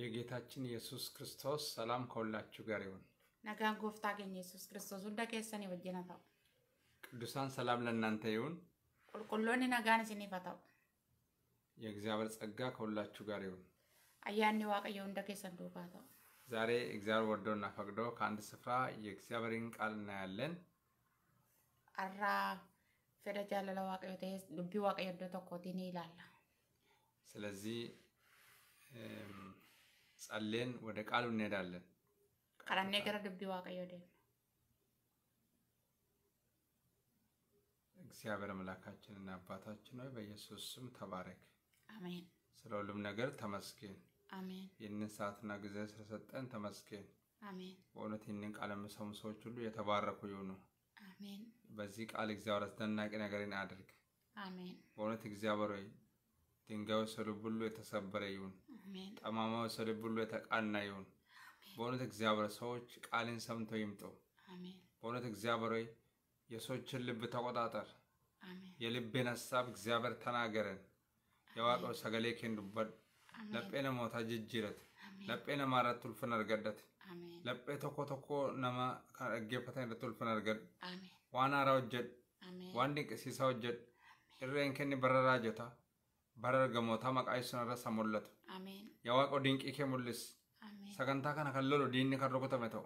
የጌታችን ኢየሱስ ክርስቶስ ሰላም ከሁላችሁ ጋር ይሁን። ነጋን ጎፍታ ገኝ ኢየሱስ ክርስቶስ ሁንዳ ኬሰን ይወጀናታው ቅዱሳን ሰላም ለእናንተ ይሁን። ቁልቁሎን ነጋን ሲኒፈ ታው የእግዚአብሔር ጸጋ ከሁላችሁ ጋር ይሁን። አያኒ ዋቀየ ሁንዳ ኬሰን ዱባ ዛሬ እግዚአብሔር ወዶና ፈቅዶ ከአንድ ስፍራ የእግዚአብሔርን ቃል እናያለን። አራ ፌደ ጃለለ ዋቀዮ ዱቢ ዋቀዮ ዶ ተኮቲኒ ይላል። ስለዚህ ጸልን ወደ ቃሉ እንሄዳለን። ከራኔ ገረ ግቢ ዋቀዮ እግዚአብሔር አምላካችንና አባታችን ሆይ በኢየሱስ ስም ተባረክ። አሜን። ስለ ሁሉም ነገር ተመስገን። አሜን። ይህንን ሰዓትና ጊዜ ስለሰጠን ተመስገን። አሜን። በእውነት ይህንን ቃል የምሰሙ ሰዎች ሁሉ የተባረኩ ይሁኑ። አሜን። በዚህ ቃል እግዚአብሔር አስደናቂ ነገርን አድርግ። አሜን። በእውነት እግዚአብሔር ሆይ ድንጋዩ ስልብ ሁሉ የተሰበረ ይሁን። ጠማማ ሰው ሁሉ የተቃና ይሁን። በእውነት እግዚአብሔር ሰዎች ቃልን ሰምተው ይምጡ። በእውነት እግዚአብሔር የሰዎችን ልብ ተቆጣጠር። የልቤን ሀሳብ እግዚአብሔር ተናገረን። የዋቀው ሰገሌ ኬን ለጴነ ሞታ ጅጅረት ለጴነ ማረት ቱልፍን አርገደት ለጴ ተኮ ተኮ ነማ ገጌፈተን irratti ቱልፍን argadhu ዋና ራ ወጀድ ዋን dinqisiisaa ወጀድ irreen ከኒ barara jeta barar gamootaa maqaa Yaa waaqoo dinqii kee mul'isi. Sagantaa kana kan lolu diinni kan rukutame ta'u.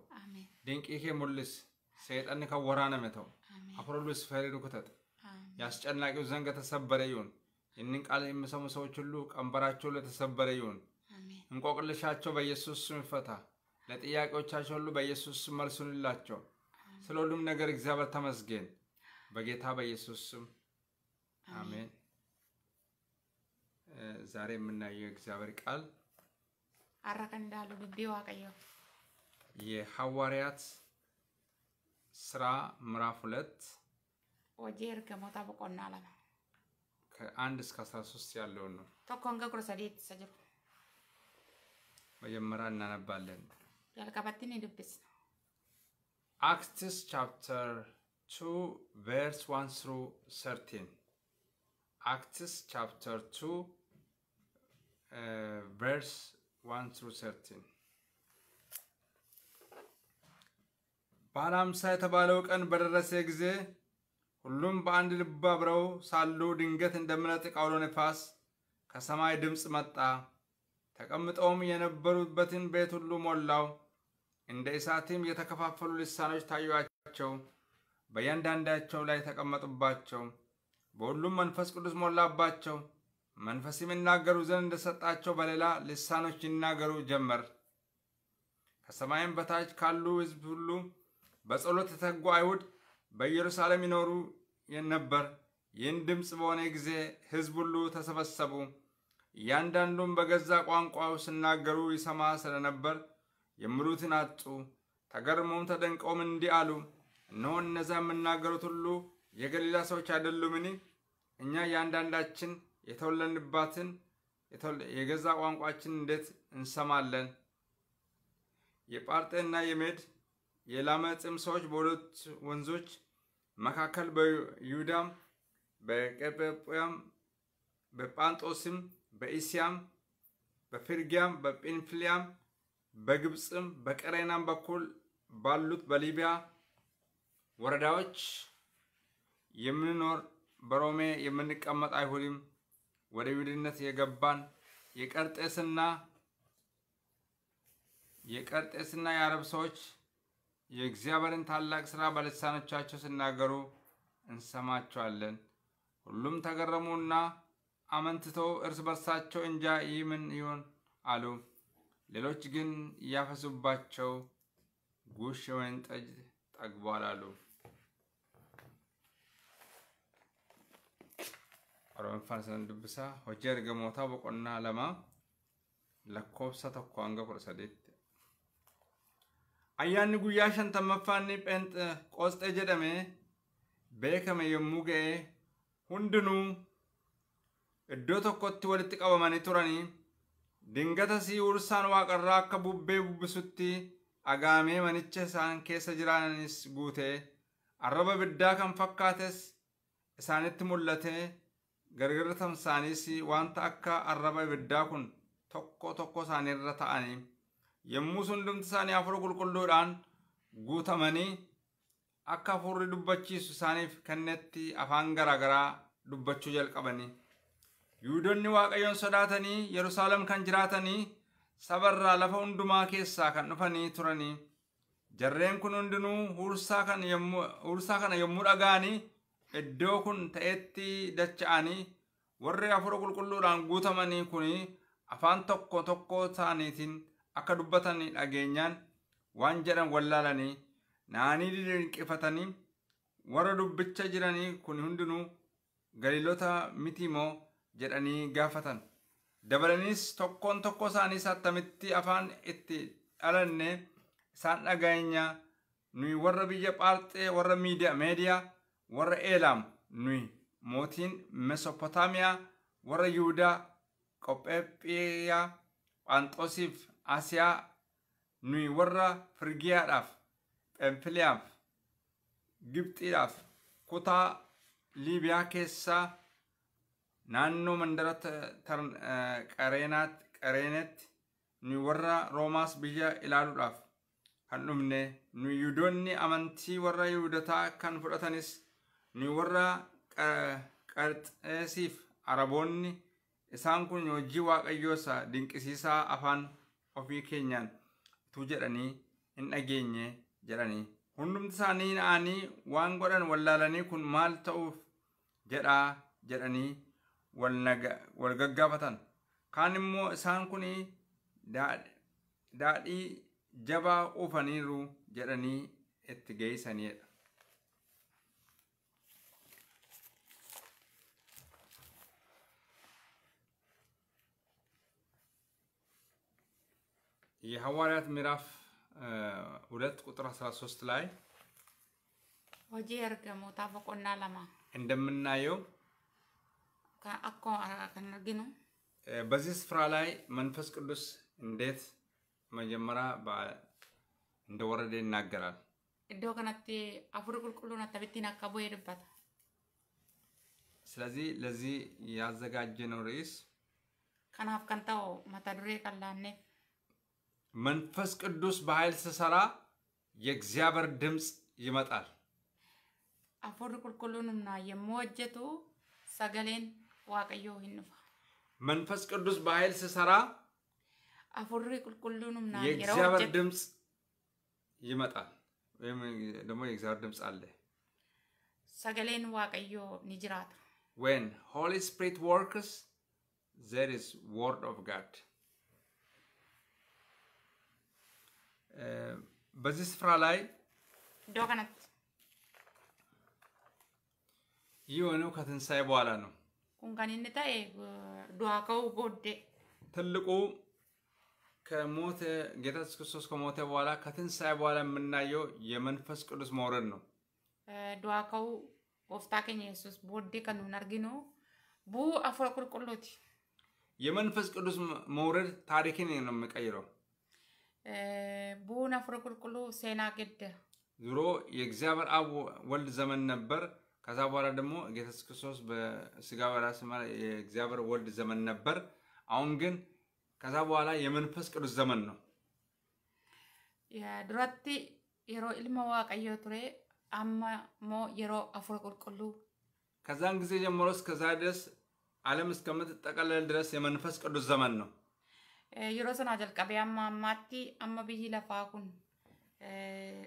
Dinqii kee mul'isi. Seexanni kan waraaname ta'u. Afur lus feerii rukutate. ያስጨናቂው ዘንግ ተሰበረ ይሁን። ይህንን ቃል የሚሰሙ ሰዎች ሁሉ ቀንበራቸው ለተሰበረ ይሁን። እንቆቅልሻቸው በኢየሱስ ስም ይፈታ። ለጥያቄዎቻቸው ሁሉ በኢየሱስ ስም መልሱንላቸው። ስለ ሁሉም ነገር እግዚአብሔር ተመስገን። በጌታ በኢየሱስ ስም አሜን። ዛሬ የምናየው የእግዚአብሔር ቃል እንዳሉ ብቤ ዋቀዮ የሐዋርያት ስራ ምዕራፍ ሁለት ወጀር ከሞታ በቆና ለመ ከአንድ እስከ አስራ ሶስት ያለውን ነው። ቶኮንገ ጉረሰዴት ሰጅሩ መጀመሪያ እናነባለን። ያልቀበትን ni dubbisna. Acts chapter 2 verse 1 through 13. Acts chapter 2 ቨርስ uh, 1 through 13 በዓለ የተባለው ቀን በደረሰ ጊዜ ሁሉም በአንድ ልብ አብረው ሳሉ ድንገት እንደሚነጥቅ አውሎ ነፋስ ከሰማይ ድምፅ መጣ። ተቀምጠውም የነበሩበትን ቤት ሁሉ ሞላው። እንደ እሳትም የተከፋፈሉ ልሳኖች ታዩአቸው፣ በእያንዳንዳቸው ላይ ተቀመጡባቸው። በሁሉም መንፈስ ቅዱስ ሞላባቸው። መንፈስ የምናገሩ ዘንድ እንደሰጣቸው በሌላ ልሳኖች ይናገሩ ጀመር። ከሰማይም በታች ካሉ ሕዝብ ሁሉ በጸሎት የተጉ አይሁድ በኢየሩሳሌም ይኖሩ ነበር። ይህን ድምፅ በሆነ ጊዜ ሕዝብ ሁሉ ተሰበሰቡ። እያንዳንዱም በገዛ ቋንቋው ሲናገሩ ይሰማ ስለነበር የምሉትን አጡ። ተገርመውም ተደንቀውም እንዲህ አሉ፣ እነሆ እነዛ የምናገሩት ሁሉ የገሊላ ሰዎች አይደሉምን? እኛ እያንዳንዳችን የተወለድንባትን የገዛ ቋንቋችን እንዴት እንሰማለን? የጳርጤና የሜድ የላመ ጽም ሰዎች በሁለት ወንዞች መካከል በይሁዳም በቀጳጵያም በጳንጦስም በኢስያም በፍርጊያም በጵንፍልያም በግብፅም በቀሬናም በኩል ባሉት በሊቢያ ወረዳዎች የምንኖር በሮሜ የምንቀመጥ አይሁድም ወደ ይሁድነት የገባን የቀርጤስና የቀርጤስና የአረብ ሰዎች የእግዚአብሔርን ታላቅ ሥራ በልሳኖቻቸው ሲናገሩ እንሰማቸዋለን። ሁሉም ተገረሙና አመንትተው እርስ በርሳቸው እንጃ ይህ ምን ይሆን አሉ። ሌሎች ግን እያፈሱባቸው ጉሽ የወይን ጠጅ ጠግቧል አሉ። Oromofaan sanan dubbisaa hojii argamootaa boqonnaa lamaa lakkoofsa tokko hanga kudha sadiitti. Ayyaanni guyyaa shantammaffaan pheenxee qoosxee jedhamee beekame yommuu ga'e hundinuu iddoo tokkotti walitti qabamanii turanii dingata sii ursaan waaqarraa akka bubbee bubbisutti agaamee manicha isaan keessa jiraananis guutee arraba biddaa kan fakkaates isaanitti mul'atee gargarri tamsaaniis wanta akka arraba biddaa kun tokko tokko isaaniirra taa'anii ta'anii hundumti isaanii afur qulqulluudhaan guutamanii akka afurri dubbachiisu isaaniif kennetti afaan garaagaraa dubbachuu jalqabanii yuudonni waaqayyoon sodaatanii yerusaalem kan jiraatanii sabarraa lafa hundumaa keessaa kan dhufanii turanii jarreen kun hundinuu huursaa kana yommuu dhaga'anii iddoo kun ta'etti dacha'anii warri hafuura qulqulluudhaan guutamanii kun afaan tokko tokko isaaniitiin akka dubbatanii dhageenyaan waan jedhan wallaalanii naanii didinqifatanii warra dubbicha jiranii kun hundinuu galiilota miti jedhanii gaafatan dabalaniis tokkoon tokko isaanii sattamitti afaan itti dhalanne isaan dhageenyaa nuyi warra biyya phaaxee warra miidiyaa warra Eelaam nuyi mootiin Mesopotaamiyaa warra Yihuudaa Qophephiyaa Phaanxoosiif Asiyaa nuyi warra Firgiyaadhaaf Phenfiliyaaf Gibxiidhaaf kutaa Liibiyaa keessaa naannoo mandara qareenaatti qareenetti nuyi warra Roomaas biyya ilaaluudhaaf kan dhumne nuyi Yihuudoonni amantii warra Yihuudotaa kan fudhatanis ni warra qarxeesiif araboonni isaan kun hojii waaqayyoosa dinqisiisaa afaan ofii kenyan tu jedhanii hin dhageenye jedhanii hundumti isaanii na'anii waan godhan wallaalanii kun maal ta'uuf jedhaa jedhanii wal gaggaafatan kaan immoo isaan kun daadhii jabaa ufaniiru jedhanii itti geeysanidha. የሐዋርያት ምዕራፍ ሁለት ቁጥር 13 ላይ ወጂ ኤርገሙ ታፈ ለማ እንደምናየው አኮ በዚህ ስፍራ ላይ መንፈስ ቅዱስ እንዴት መጀመሪያ እንደወረደ ይናገራል። እዶ ከነቲ አፉሪ ቁልቁሉን አተብቲን አካቦ ስለዚህ ለዚህ ያዘጋጀነው ርዕስ ከናፍ ከንተው መተዱሬ ቀላኔፍ መንፈስ ቅዱስ በኃይል ስሰራ የእግዚአብሔር ድምፅ ይመጣል። አፎር ቁልቁሉንምና የምወጀቱ ሰገሌን ዋቀዮ ሂንፋ መንፈስ ቅዱስ በኃይል ስሰራ አፎር ቁልቁሉንምና የእግዚአብሔር ድምፅ ይመጣል ወይም ደግሞ የእግዚአብሔር ድምፅ አለ። ሰገሌን ዋቀዮ ኒጅራት ወን ሆሊ ስፒሪት ወርክስ ዘር ኢዝ ወርድ ኦፍ ጋድ በዚህ ስፍራ ላይ ይህ የሆነው ከትንሳኤ በኋላ ነው። ዱዋከው ቦዴ ትልቁ ከሞተ ጌታ ኢየሱስ ክርስቶስ ከሞተ በኋላ ከትንሳኤ በኋላ የምናየው የመንፈስ ቅዱስ መውረድ ነው። ዱዋከው ጎፍታ ኬኛ የሱስ ቦዴ ከኑን አርጊኖ ቡ አፉረ ቁልቁሎቲ የመንፈስ ቅዱስ መውረድ ታሪክን ነው የሚቀይረው። ቡና ፍረ ቁልቁሉ ሴና ግድ ዙሮ የእግዚአብሔር አብ ወልድ ዘመን ነበር። ከዛ በኋላ ደግሞ ጌታ ኢየሱስ ክርስቶስ በስጋ በራስ የእግዚአብሔር ወልድ ዘመን ነበር። አሁን ግን ከዛ በኋላ የመንፈስ ቅዱስ ዘመን ነው። የዱራቲ የሮ ኢልመ ዋቀዮ ቱሬ አማ ሞ የሮ አፍረ ቁልቁሉ ከዛን ጊዜ ጀምሮ እስከዛ ድረስ ዓለም እስከምትጠቀለል ድረስ የመንፈስ ቅዱስ ዘመን ነው። Eh, yeroo sanaa jalqabee amma ammaatti amma biyyi lafaa kun eh,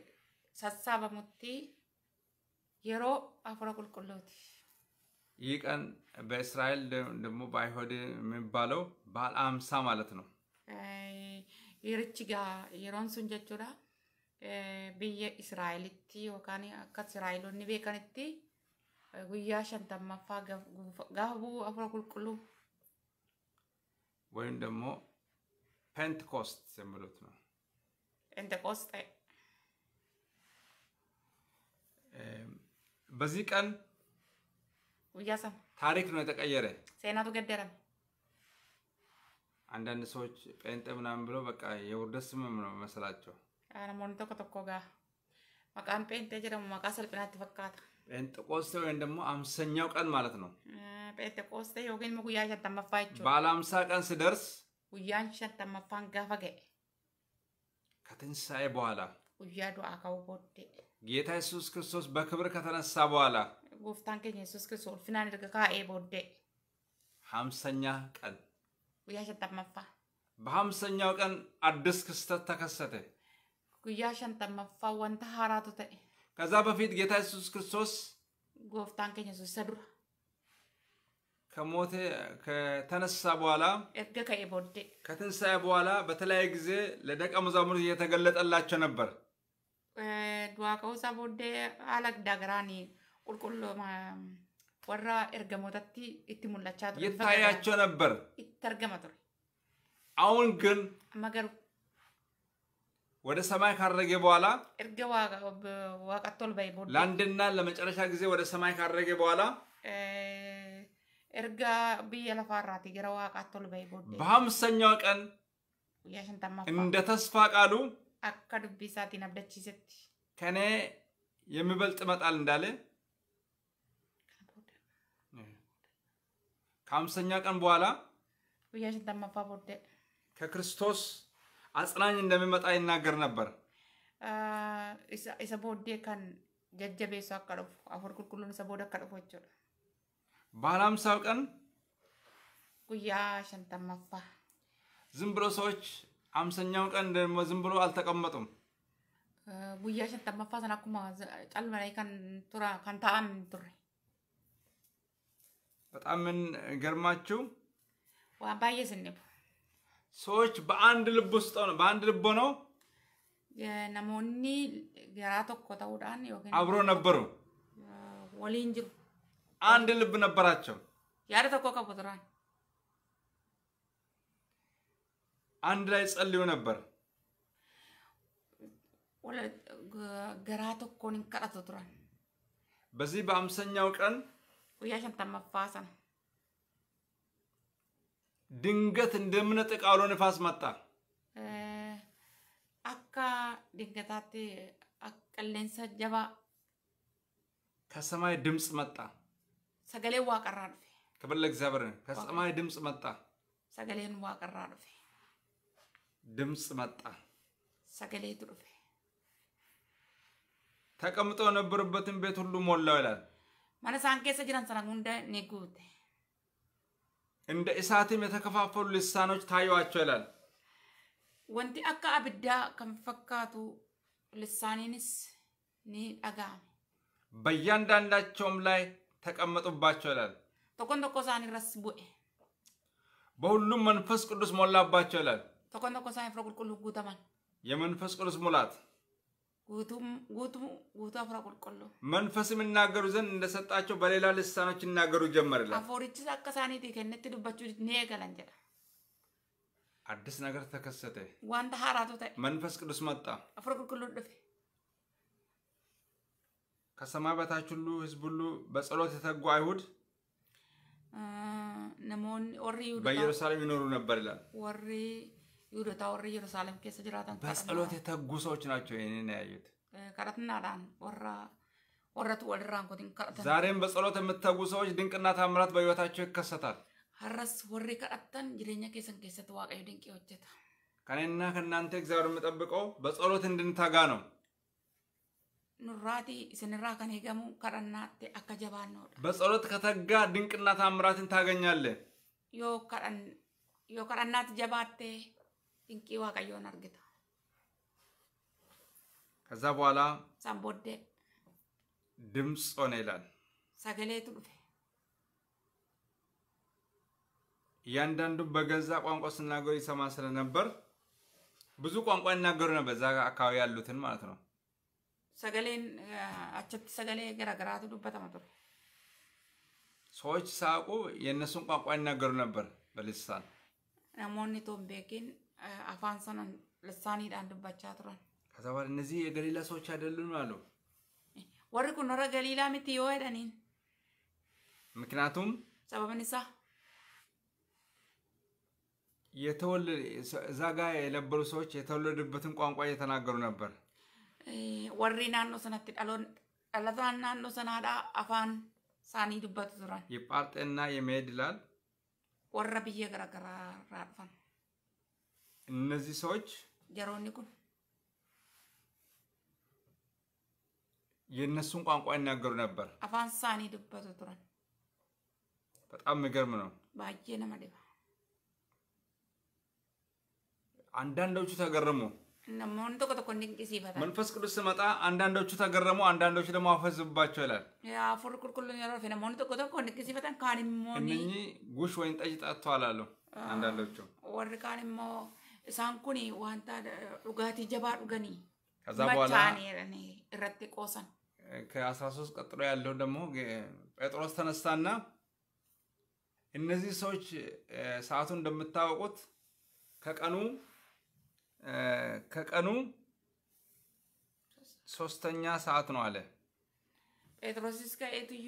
sassaabamutti yeroo afura qulqulluuti። ይህ ቀን በእስራኤል ደግሞ በአይሁድ የሚባለው በዓል አምሳ ማለት ነው። ይርች ጋ የሮን ሱን ጀቹዳ ብየ እስራኤልቲ ዮካን አካ እስራኤሎኒ ቤከንቲ ጉያ ሸንተማፋ ጋሁ አፍረ ቁልቁሉ ወይም ደግሞ ፔንትኮስት የሚሉት ነው። ጴንጤቆስጤ በዚህ ቀን ውያሰም ታሪክ ነው የተቀየረ። ሴናቱ ገደረም አንዳንድ ሰዎች ጴንጤ ምናምን ብሎ በቃ የውርደት ስምም ነው መሰላቸው። ነሞኒ ቶኮ ቶኮ ጋ መቃን ጴንጤ ጀደሙ መቃ ሰልጵናት ፈካታ ጴንጤቆስቴ ወይም ደግሞ አምሰኛው ቀን ማለት ነው። ጴንጤቆስቴ ዮግን ምጉያ ሸንተመፋ ባለ አምሳ ቀን ስደርስ guyyaan shantammaffaan gaafa ከትንሣኤ በኋላ ጉያ ዱዓ ካው ጌታ ኢየሱስ ክርስቶስ በክብር ከተነሳ በኋላ ጉፍታን ከኝ ኢየሱስ ክርስቶስ ኦልፊናን እርገ ካኤ ቦዴ ሀምሰኛ ቀን ጉያ ሸንተመፋ በሀምሰኛው ቀን አዲስ ክስተት ተከሰተ። ጉያ ሸንተመፋ ወንተ ሀራቱ ተኤ ከዛ በፊት ጌታ ኢየሱስ ክርስቶስ ጎፍታን ከኝ ኢየሱስ ሰዱራ ከሞተ ከተነሳ በኋላ ከትንሣኤ በኋላ በተለያየ ጊዜ ለደቀ መዛሙርት እየተገለጠላቸው ነበር። ዱዋቀውሳ ቦዴ አለቅ ዳገራኒ ቁልቁል ወራ ኤርገሞተቲ እቲ ሙላቻ ይታያቸው ነበር ይተርገመ አሁን ግን መገሩ ወደ ሰማይ ካረገ በኋላ ኤርገ ዋቀቶል በይ ቦዴ ለአንድና ለመጨረሻ ጊዜ ወደ ሰማይ ካረገ በኋላ ergaa biyya lafaarraati gara waaqaatti ol bahee booddee. Bahamsanyawa qan. Guyyaa shantamaffaa. Inda tasfaa ቃሉ akka dubbii isaatiin abdachiisetti. ከኔ የሚበልጥ ይመጣል እንዳለ ከአምስተኛ ቀን በኋላ guyyaa shantamaffaa booddee ከክርስቶስ አጽናኝ እንደሚመጣ ይናገር ነበር። isa booddee kan jajjabeessu akka dhufu afur qulqulluun isa booda akka dhufu jechuudha. ባለ ሀምሳው ቀን ጉያ ሸንተመፋ ዝም ብሎ ሰዎች አምሰኛው ቀን ደግሞ ዝም ብሎ አልተቀመጡም። ጉያ ሸንተመፋ ሰን አኩማ ጨልመ ላይ ከን ተአም ቱሬ በጣም ምን ገርማችሁ ባየ ስንቡ ሰዎች በአንድ ልብ ውስጥ ነው በአንድ ልብ ነው ነሞኒ ገራ ቶኮ ተውዳን አብሮ ነበሩ ወሊን አንድ ልብ ነበራቸው። ያረ ተኮከቡትራ አንድ ላይ ጸልዩ ነበር። ገራ ተኮን እንቀራቶ ቱራን በዚህ በአምሰኛው ቀን ጉያ ሸንተመፋሰን ድንገት እንደምነጥቅ አውሎ ንፋስ መጣ። አካ ድንገታቴ ቀሌንሰ ጀባ ከሰማይ ድምፅ መጣ። ሰገሌን ዋቀራ ዱፌ ክብር ለእግዚአብሔር። ከሰማይ ድምፅ መጣ። ሰገሌን ዋቀራ ዱፌ ድምፅ መጣ። ሰገሌ ዱፌ ተቀምጦ የነበረበትን ቤት ሁሉ ሞላው ይላል። መነሳን ኬሰ ጅራን ሰና ጉንደ እንደ እሳትም የተከፋፈሉ ልሳኖች ታዩዋቸው ይላል። ወንቲ አካ አብዳ ከምፈካቱ ልሳኒንስ ኒ ጠጋም በእያንዳንዳቸውም ላይ ተቀመጡባቸው ይላል። tokkoon tokkoo isaanii irras በሁሉም መንፈስ ቅዱስ ሞላባቸው ይላል። tokkoon tokkoo isaanii afra qulqulluu የመንፈስ ቅዱስ ሙላት ጉቱ አፍራ ዘንድ እንደሰጣቸው በሌላ ልሳኖች ይናገሩ ጀመር ይላል። አዲስ ነገር ተከሰተ። መንፈስ ቅዱስ መጣ አፍራ ቁልቁሉ ከሰማይ በታች ሁሉ ህዝብ ሁሉ በጸሎት የተጉ አይሁድ በኢየሩሳሌም ይኖሩ ነበር ይላል። ወሪ ኢየሩሳሌም ጅራታን በጸሎት የተጉ ሰዎች ናቸው። ይህንን ያዩት ከረትናዳን ወራ ወረቱ ኮቲን ዛሬም በጸሎት የምትተጉ ሰዎች ድንቅና ታምራት በህይወታቸው ይከሰታል። ሀረስ ወሪ ከረተን ጅሬኛ ዋቀዩ ድንቅ ይወጀታ ከእናንተ እግዚአብሔር የምጠብቀው በጸሎት እንድንተጋ ነው። ኑራቲ ስንራ ከኔገሙ ከረናቴ አካ ጀባን ነው። በጸሎት ከተጋ ድንቅና ታምራትን ታገኛለ። ዮ ከረናት ጀባቴ ድንቂ ዋቀዮን አርግታ ከዛ በኋላ ሳምቦዴ ድምፅ ሆነ ይላል። ሰገሌቱ ዱፌ እያንዳንዱ በገዛ ቋንቋ ስናገሩ ይሰማ ስለነበር ብዙ ቋንቋ ይናገሩ ነው በዛ አካባቢ ያሉትን ማለት ነው። sagaleen achatti sagalee garaagaraatu dubbatama ture። ሰዎች ሳቁ፣ የእነሱን ቋንቋ ይናገሩ ነበር በልሳን። ናሞኒ ቶምቤኪን አፋን ሰነን ልሳኒዳን ዱባቻ ቱረን። ከዛ እነዚህ የገሊላ ሰዎች አይደሉም አሉ። ወሪ ኩን ገሊላ ሚቲ ዮ ሄደኒን ምክንያቱም ሰበብን ሳ የተወለደ እዛ ጋር የነበሩ ሰዎች የተወለዱበትን ቋንቋ እየተናገሩ ነበር። warri naannoo sanatti dhalataan naannoo sanaadhaa afaan isaanii dubbatu turan። የጳርጤና የሜድ ይላል ወረ ብዬ ገረገራራ dhufan። እነዚህ ሰዎች ጀሮኒ ኩን የእነሱን ቋንቋ ይናገሩ ነበር። አፋን ሳኒ ድበቱ ቱረን በጣም የሚገርም ነው። ባዬ ነመ አንዳንዶቹ ተገረሙ። መንፈስ ቅዱስ ስመጣ አንዳንዶቹ ተገረሙ፣ አንዳንዶቹ ደግሞ አፈዝባቸው ይላል። እነኚህ ጉሽ ወይን ጠጅ ጠጥተዋል አሉ አንዳንዶቹ። ወር ዋንታ ዱጋቲ ጀባ ዱገኒ ከዛ በኋላ እረቴ ቆሰን ከአስራ ሶስት ቀጥሎ ያለው ደግሞ ጴጥሮስ ተነሳና እነዚህ ሰዎች ሰዓቱን እንደምታወቁት ከቀኑ ከቀኑ ሶስተኛ ሰዓት ነው አለ። ጴጥሮስስ ከኤትዩ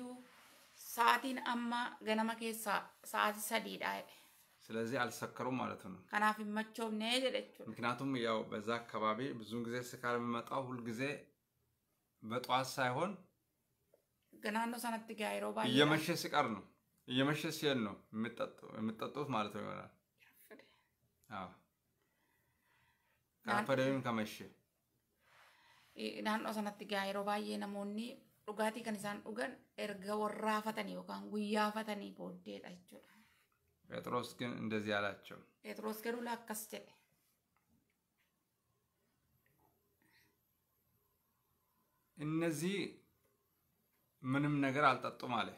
ሰዓቲን አማ ገነማ ኬሳ ሰዓት ሰዲዳ ስለዚህ አልሰከሩም ማለት ነው። ከናፊ ከናፍ ነ ጀለች። ምክንያቱም ያው በዛ አካባቢ ብዙን ጊዜ ስካር የሚመጣው ሁልጊዜ በጠዋት ሳይሆን ገናኖ ሰነት ጋይሮ ባ እየመሸ ሲቀር ነው፣ እየመሸ ሲሄድ ነው የምጠጡት ማለት ነው ይሆናል። አዎ Gaafa deemin kama ishee. Naannoo sanatti gaa yeroo baay'ee namoonni dhugaatii kan isaan dhugan erga warraafatanii yookaan guyyaafatanii booddeedha jechuudha. Pheexroos ግን እንደዚህ አላቸው። ጴጥሮስ garuu akkas jedhe. እነዚህ ምንም ነገር አልጠጡም አለ።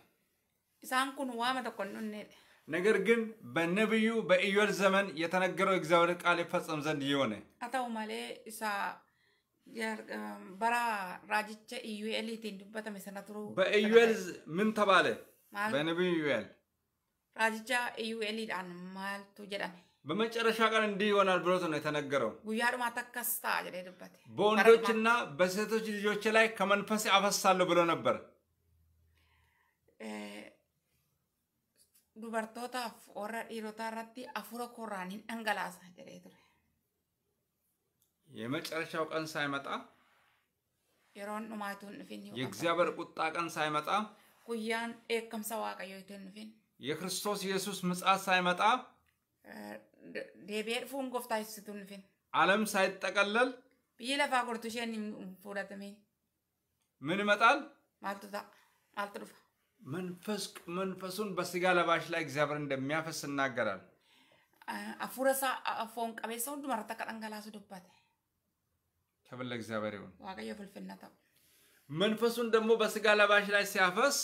isaan kun waama tokko hin dhunneedha. ነገር ግን በነቢዩ በኢዮል ዘመን የተነገረው እግዚአብሔር ቃል ይፈጸም ዘንድ እየሆነ አታው ማሌ እሳ በራ ራጅቸ ኢዩኤልቲን ዱበተሜ ሰነቱሩ በኢዩኤል ምን ተባለ? በነቢዩ ኢዩኤል ራጅቻ ኢዩኤል ዳን ማልቱ ጀዳሜ በመጨረሻ ቀን እንዲህ ይሆናል ብሎት ነው የተነገረው። ጉያዱማ ተከስታ ጀደበት በወንዶችና በሴቶች ልጆች ላይ ከመንፈስ አፈሳለሁ ብሎ ነበር። dubartootaaf warra dhiirotaa irratti afura kurraan dhangalaasa jedhee ture። የመጨረሻው ቀን ሳይመጣ የሮን ኡማቱን ንፊን የእግዚአብሔር ቁጣ ቀን ሳይመጣ ጉያን ኤከምሳ ዋቀዮ ይትን ንፊን የክርስቶስ ኢየሱስ ምጽአት ሳይመጣ ዴቤር ፉን ጎፍታ ይስቱ ንፊን ዓለም ሳይጠቀለል ብዬ ለፋ ጉርቱሽን ምን ይመጣል ማልቱታ ማልቱ መንፈስ መንፈሱን በስጋ ለባሽ ላይ እግዚአብሔር እንደሚያፈስ እናገራል። አፉረሳ አፎን ቀቤሰ ሁንዱ መረተ ከጠንገላሱ ዱባተ ክብር ለእግዚአብሔር ይሁን። ዋቀዮ ፍልፍና መንፈሱን ደግሞ በስጋ ለባሽ ላይ ሲያፈስ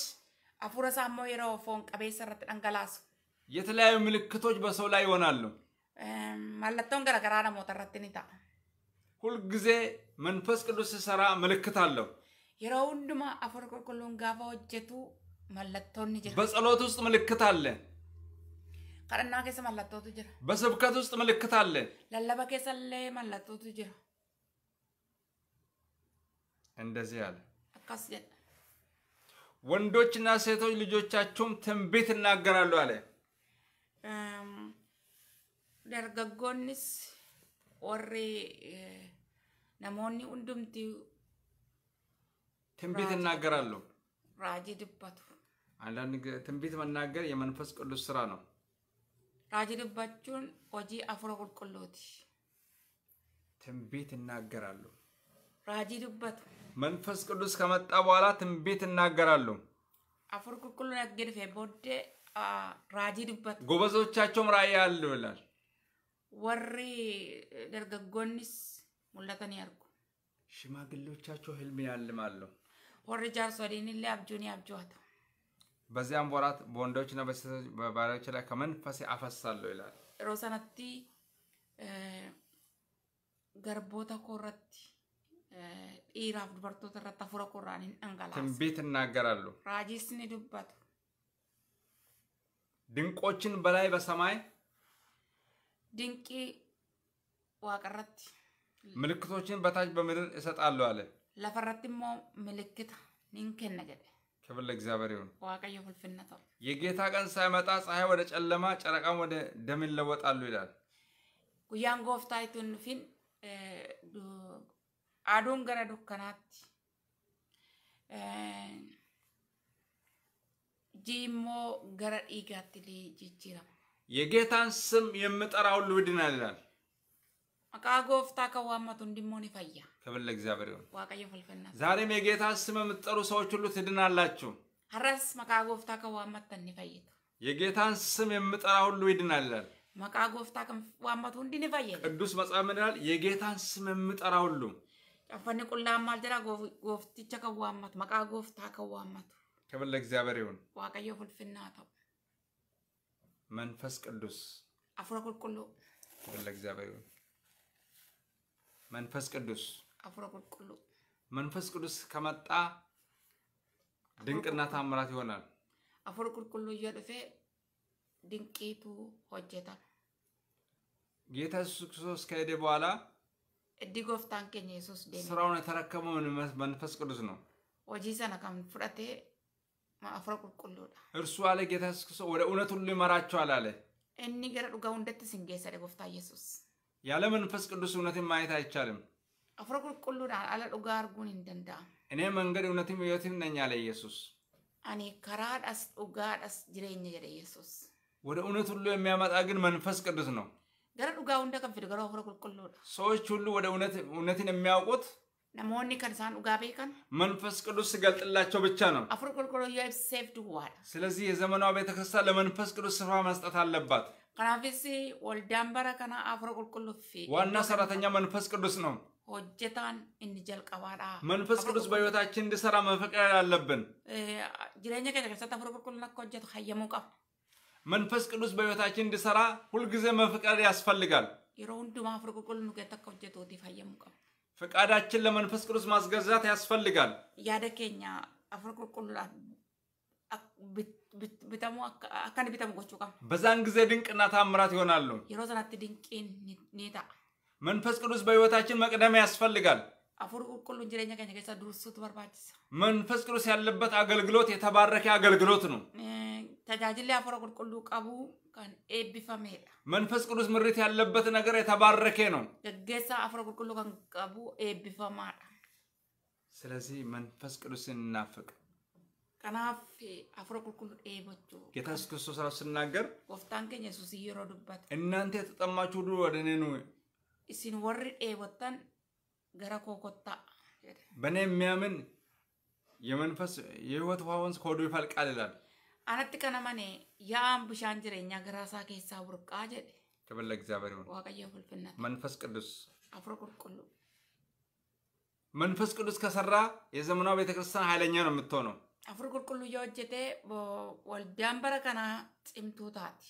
አፉረሳ ሞ የሮ ፎን ቀቤሰ ረት ጠንገላሱ የተለያዩ ምልክቶች በሰው ላይ ይሆናሉ። ማለተውን ገረገራ ደግሞ ተረትኒታ ሁልጊዜ መንፈስ ቅዱስ ሲሰራ ምልክት አለው። የሮ ሁንዱማ አፈር ቁልቁሉን ጋፋ ወጀቱ መለቶን በጸሎት ውስጥ ምልክት አለ። ቀረና ኬሰ መለቶቱ ጅራ በስብከት ውስጥ ምልክት አለ። ለለበ ኬሰሌ መለቶቱ ጅራ እንደዚህ አለ። ወንዶችና ሴቶች ልጆቻቸውም ትንቢት እናገራሉ አለ። ደርገጎንስ ወሬ ነሞኒ ሁንዱምቲ ትንቢት እናገራሉ ራጂ ድበቱ አንዳንድ ትንቢት መናገር የመንፈስ ቅዱስ ስራ ነው። ራጅ ወጂ አፍሮ ቁልቁሎት ትንቢት እናገራሉ። ራጂ መንፈስ ቅዱስ ከመጣ በኋላ ትንቢት እናገራሉ። አፍሮ ቁልቁሎ ያገድፌ ቦዴ ራጂ ጎበዞቻቸውም ራእይ አሉ ይላል። ወሪ ደርገጎንስ ሙለተን ያርጉ ሽማግሌዎቻቸው ህልም ያልማሉ። ወሪ ጃርሶዲን ሊ አብጁኒ አብጁዋታ በዚያም ወራት በወንዶችና በሴቶች በባሪያዎች ላይ ከመንፈሴ አፈሳለሁ ይላል። ሮሰነቲ ገርቦተ ኮረቲ dhiiraaf dubartoota irratti ፉረ qorraan እንቀላ dhangalaasa. ትንቢት እናገራሉ። ራጂስኒ ni ድንቆችን በላይ በሰማይ ድንቂ ዋቀረት ምልክቶችን በታች በምድር እሰጣለሁ አለ። ለፈረቲ immoo ምልክታ ኒን kenna ክብር ለእግዚአብሔር ይሁን። የጌታ ቀን ሳይመጣ ፀሐይ ወደ ጨለማ፣ ጨረቃም ወደ ደም ይለወጣሉ ይላል። ጉያን ጎፍታ ፊን አዶን ገረ ዱከናት ጂሞ ገረ ዲጋት ጅጅረም የጌታን ስም የምጠራ ሁሉ ይድናል ይላል። መቃ ጎፍታ ከዋመቱ እንዲሞን ይፈያ ክብር ለእግዚአብሔር ይሁን። ዋቀየ ፈልፈና ዛሬም የጌታ ስም የምትጠሩ ሰዎች ሁሉ ትድናላችሁ። አረስ መቃጎፍታ ጎፍታ ከዋመተን ፈይቱ የጌታን ስም የምጠራ ሁሉ ይድናል መቃጎፍታ መቃ ጎፍታ ከዋመቱ ቅዱስ መጽሐፍ ምን ይላል? የጌታን ስም የምጠራ ሁሉ ጨፈኒ ቁላ አልጀራ ጎፍቲቸ ከዋመቱ መቃጎፍታ ጎፍታ ከዋመቱ ክብር ለእግዚአብሔር ይሁን። ዋቀየ ፈልፍና ተው መንፈስ ቅዱስ አፍረ ቁልቁሎ ክብር ለእግዚአብሔር ይሁን። መንፈስ ቅዱስ አፍሮ ቁልቁሉ መንፈስ ቅዱስ ከመጣ ድንቅና ታምራት ይሆናል። አፍሮ ቁልቁሉ እየደፌ ድንቂቱ ሆጀታል። ጌታ ኢየሱስ ክርስቶስ ከሄደ በኋላ እዲጎፍታን ጎፍታን ኬኛ ኢየሱስ ደኒ ስራውን የተረከመው መንፈስ ቅዱስ ነው። ወጂሰና ከም ፍረቴ አፍሮ ቁልቁሉ እርሱ አለ ጌታ ኢየሱስ ክርስቶስ ወደ እውነት ሁሉ ይመራቸዋል አለ። እኒ ገረ ዱጋው እንደት ሲንጌሰ ጎፍታ ኢየሱስ ያለ መንፈስ ቅዱስ እውነትን ማየት አይቻልም። አፍረ ቁልቁሉudhaan ala dhugaa arguun hin እኔ መንገድ እውነትም ሕይወትም ነኝ አለ ኢየሱስ። እኔ ከራድስ dhugaadhas jireenya jedhe ኢየሱስ። ወደ እውነት ሁሉ የሚያመጣ ግን መንፈስ ቅዱስ ነው። ገረ ዱጋ ሁንደ ከን ፊድ አፍረ ቁልቁሉudha. ሰዎች ሁሉ ወደ እውነትን የሚያውቁት namoonni kan isaan dhugaa መንፈስ ቅዱስ ሲገልጥላቸው ብቻ ነው። አፍረ ቁልቁሉ ibseef duwwaadha. ስለዚህ የዘመኗ ቤተክርስቲያን ለመንፈስ ቅዱስ ስፍራ መስጠት አለባት። kanaafis waldaan bara kana afra qulqulluuf fi ዋና ሰራተኛ መንፈስ ቅዱስ ነው። hojjetaan inni jalqabaadha. መንፈስ ቅዱስ በህይወታችን እንዲሰራ መፈቀር አለብን። ጅሬኛ ከኛ ከሰታ ፍሮ ቁልቁልና ኮጀቱ ሀየሙ ቀብ መንፈስ ቅዱስ በህይወታችን እንዲሰራ ሁልጊዜ መፍቀር ያስፈልጋል። የሮ ሁንዱማ ፍሮ ቁልቁልኑ ገተ ኮጀቱ ወዲፍ ቀብ ፈቃዳችን ለመንፈስ ቅዱስ ማስገዛት ያስፈልጋል። ያደ ኬኛ አፍሮ ቢተሙ አካን ቢተሙ ጎቹ ቀብ በዛን ጊዜ ድንቅና ታምራት ይሆናሉ። የሮ ሰናት ድንቂን መንፈስ ቅዱስ በህይወታችን መቅደም ያስፈልጋል። መንፈስ ቅዱስ ያለበት አገልግሎት የተባረከ አገልግሎት ነው። መንፈስ ቅዱስ ምሪት ያለበት ነገር የተባረከ ነው። ስለዚህ መንፈስ ቅዱስን እናፍቅ። kanaaf ጌታ ኢየሱስ ክርስቶስ ስናገር እናንተ የተጠማችሁ ሁሉ ወደ እኔ ነው isin warri dheewattan gara koo kottaa jedhe በእኔ የሚያምን የመንፈስ የህይወት ውሃ ወንዝ ከሆዱ ይፈልቃል ይላል። አነጥ ቀነመኔ ያም ብሻን ጅሬኛ ገራሳ ኬሳ ቡርቃ ጀዴ ክብር ለእግዚአብሔር ይሁን። ዋቀየ ፍልፍነት መንፈስ ቅዱስ አፍሮ ቁልቁሉ መንፈስ ቅዱስ ከሰራ የዘመናዊ ቤተክርስቲያን ኃይለኛ ነው የምትሆነው። አፍሮ ቁልቁሉ እየወጀቴ ወልዳን በረከና ጽምቱ ታቲ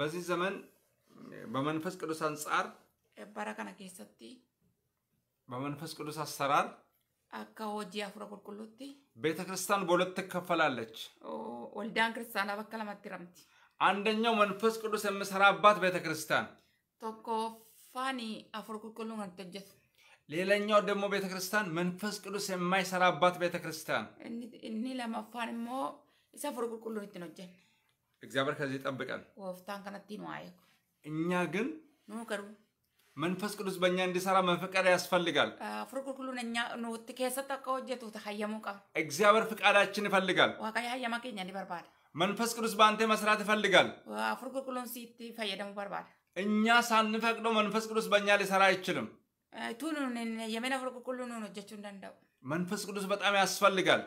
በዚህ ዘመን በመንፈስ ቅዱስ አንጻር bara kana keessatti በመንፈስ ቅዱስ አሰራር akka hojii afura qulqulluutti ቤተ ክርስቲያን በሁለት ትከፈላለች። ወልዳን ክርስቲያና በከ ለመት አንደኛው መንፈስ ቅዱስ የምሰራባት ቤተ ክርስቲያን ቶኮፋኒ አፍር ቁልቁሉ ንተጀት ሌላኛው ደግሞ ቤተ ክርስቲያን መንፈስ ቅዱስ የማይሰራባት ቤተ ክርስቲያን እኒ ለመፋን ሞ isa afur qulqulluu ittiin እግዚአብሔር ከዚህ ይጠብቀን። ወፍታን ከነቲ ነው አየኩ እኛ ግን ኑ ገሩ መንፈስ ቅዱስ በእኛ እንዲሰራ መፈቀድ ያስፈልጋል። ፍርቁር ሁሉን እኛ ኑት ከሰጠ ከወጀቱ ተሐየሙ ቃ እግዚአብሔር ፍቃዳችን ይፈልጋል። ዋቃ ሊበርባል መንፈስ ቅዱስ በአንተ መስራት ይፈልጋል። ሲት ፈየደሙ በርባል እኛ ሳንፈቅደው መንፈስ ቅዱስ በእኛ ሊሰራ አይችልም። እንደንደው መንፈስ ቅዱስ በጣም ያስፈልጋል።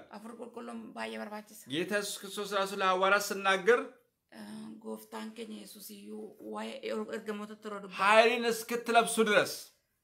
ባየ በርባችስ ጌታ ኢየሱስ ክርስቶስ ራሱ ለሐዋርያት ስናገር gooftaan keenya yesus iyyuu waa'ee ergamoota turoo dubbata. Haayiliin labsu dures.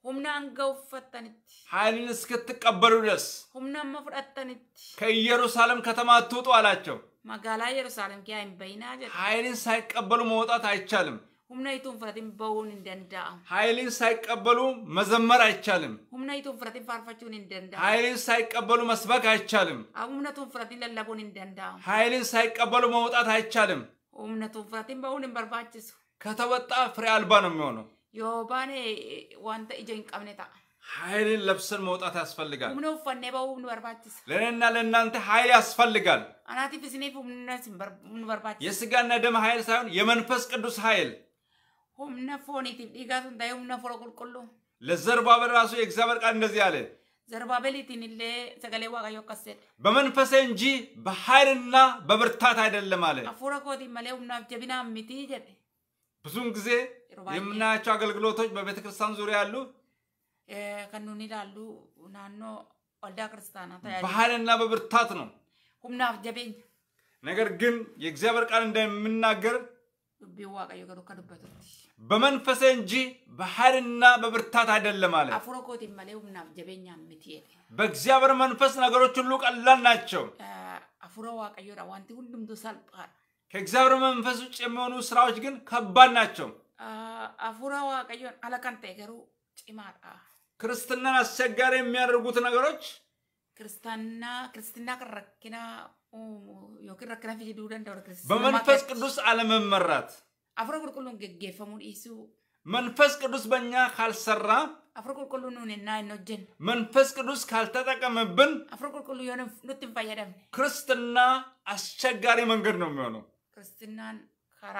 Humna hanga uffattanitti. Haayiliin iskittiqabbalu dures. Humna amma fudhattanitti. ከኢየሩሳሌም ከተማ አትውጡ አላቸው። መጋላ ኢየሩሳሌም ኪያ hin bayinaa jedhe. Haayiliin ሳይቀበሉ መውጣት አይቻልም። humna ituun fudhatiin bahuun hin danda'amu. Haayiliin ሳይቀበሉ መዘመር አይቻልም። humna ituun fudhatiin faarfachuun hin danda'amu. Haayiliin ሳይቀበሉ መስበክ አይቻልም። humna ituun fudhatiin lallabuun hin danda'amu. Haayiliin ሳይቀበሉ መውጣት አይቻልም። humna tuunfaatiin ba'uun hin ከተወጣ ፍሬ አልባ ነው የሚሆነው። yoo baane wanta ija ኃይልን ለብሰን መውጣት ያስፈልጋል። ሁምነ ኡፈኔ በው ኑ ለእኔና ለእናንተ ኃይል ያስፈልጋል። አናቲፍ ስኔፍ ሁምነስ ኑ የስጋና ደም ኃይል ሳይሆን የመንፈስ ቅዱስ ኃይል ሁምነ ፎኒቲፍ ዲጋቱን ታይ ሁምነ ፎሎ ራሱ የእግዚአብሔር ቃል እንደዚህ አለ ዘሩባቤልትንሌ ሰገሌ ዋቃዮ ቀሰደ በመንፈሴ እንጂ በኃይልና በብርታት አይደለም አለ። አፉረ ኮቲ ጀቢና ሚቲ ጀደ ብዙውን ጊዜ የምናያቸው አገልግሎቶች በቤተ ክርስቲያን ዙሪያ ያሉ ከኑን ይላሉ ናኖ ወልዳ ክርስቲያና በኃይልና በብርታት ነው ሁምናፍ ጀቤኝ ነገር ግን የእግዚአብሔር ቃል እንደምናገር ዱቢ ዋቃዮ ከዱበቶች በመንፈሰ እንጂ በኃይልና በብርታት አይደለም አለ። በእግዚአብሔር መንፈስ ነገሮች ሁሉ ቀላል ናቸው። አፉሮ ዋቀዮ ዋንቲ ሁሉም ዱሳልጣር ከእግዚአብሔር መንፈስ ውጭ የሚሆኑ ስራዎች ግን ከባድ ናቸው። ክርስትናን አስቸጋሪ የሚያደርጉት ነገሮች በመንፈስ ቅዱስ አለመመራት አፍረ ቁልቁሉን ገጌፈሙ ዲሱ መንፈስ ቅዱስ በእኛ ካልሰራ አፍረ ቁልቁሉ ኑንና እንወጀን መንፈስ ቅዱስ ካልተጠቀመብን አፍረ ቁልቁሉ የሆነ ኑት እንፋየደም ክርስትና አስቸጋሪ መንገድ ነው የሚሆነው። ክርስትናን ከራ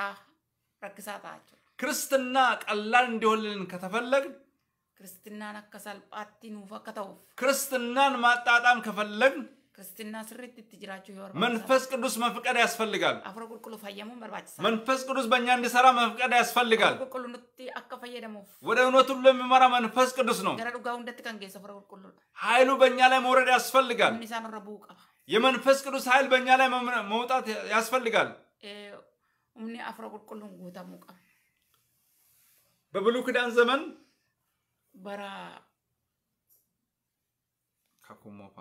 ረክሳታቸው ክርስትና ቀላል እንዲሆንልን ከተፈለግ ክርስትናን አከሳልጳቲ ኑፈ ከተውፍ ክርስትናን ማጣጣም ከፈለግን ክርስትና ትጅራችሁ መንፈስ ቅዱስ መፍቀድ ያስፈልጋል። አፍረ ቁልቁሉ ፈየሙ መንፈስ ቅዱስ በእኛ እንዲሰራ መፍቀድ ያስፈልጋል። ቁልቁሉ ንቲ ወደ እውነት ሁሉ የሚመራ መንፈስ ቅዱስ ነው። እንደት ቁልቁሉ ኃይሉ በእኛ ላይ መውረድ ያስፈልጋል። ምኒሳን ረቡ የመንፈስ ቅዱስ ኃይል በእኛ ላይ መውጣት ያስፈልጋል። እምኒ አፍረ በብሉይ ኪዳን ዘመን በራ ካኩሞፋ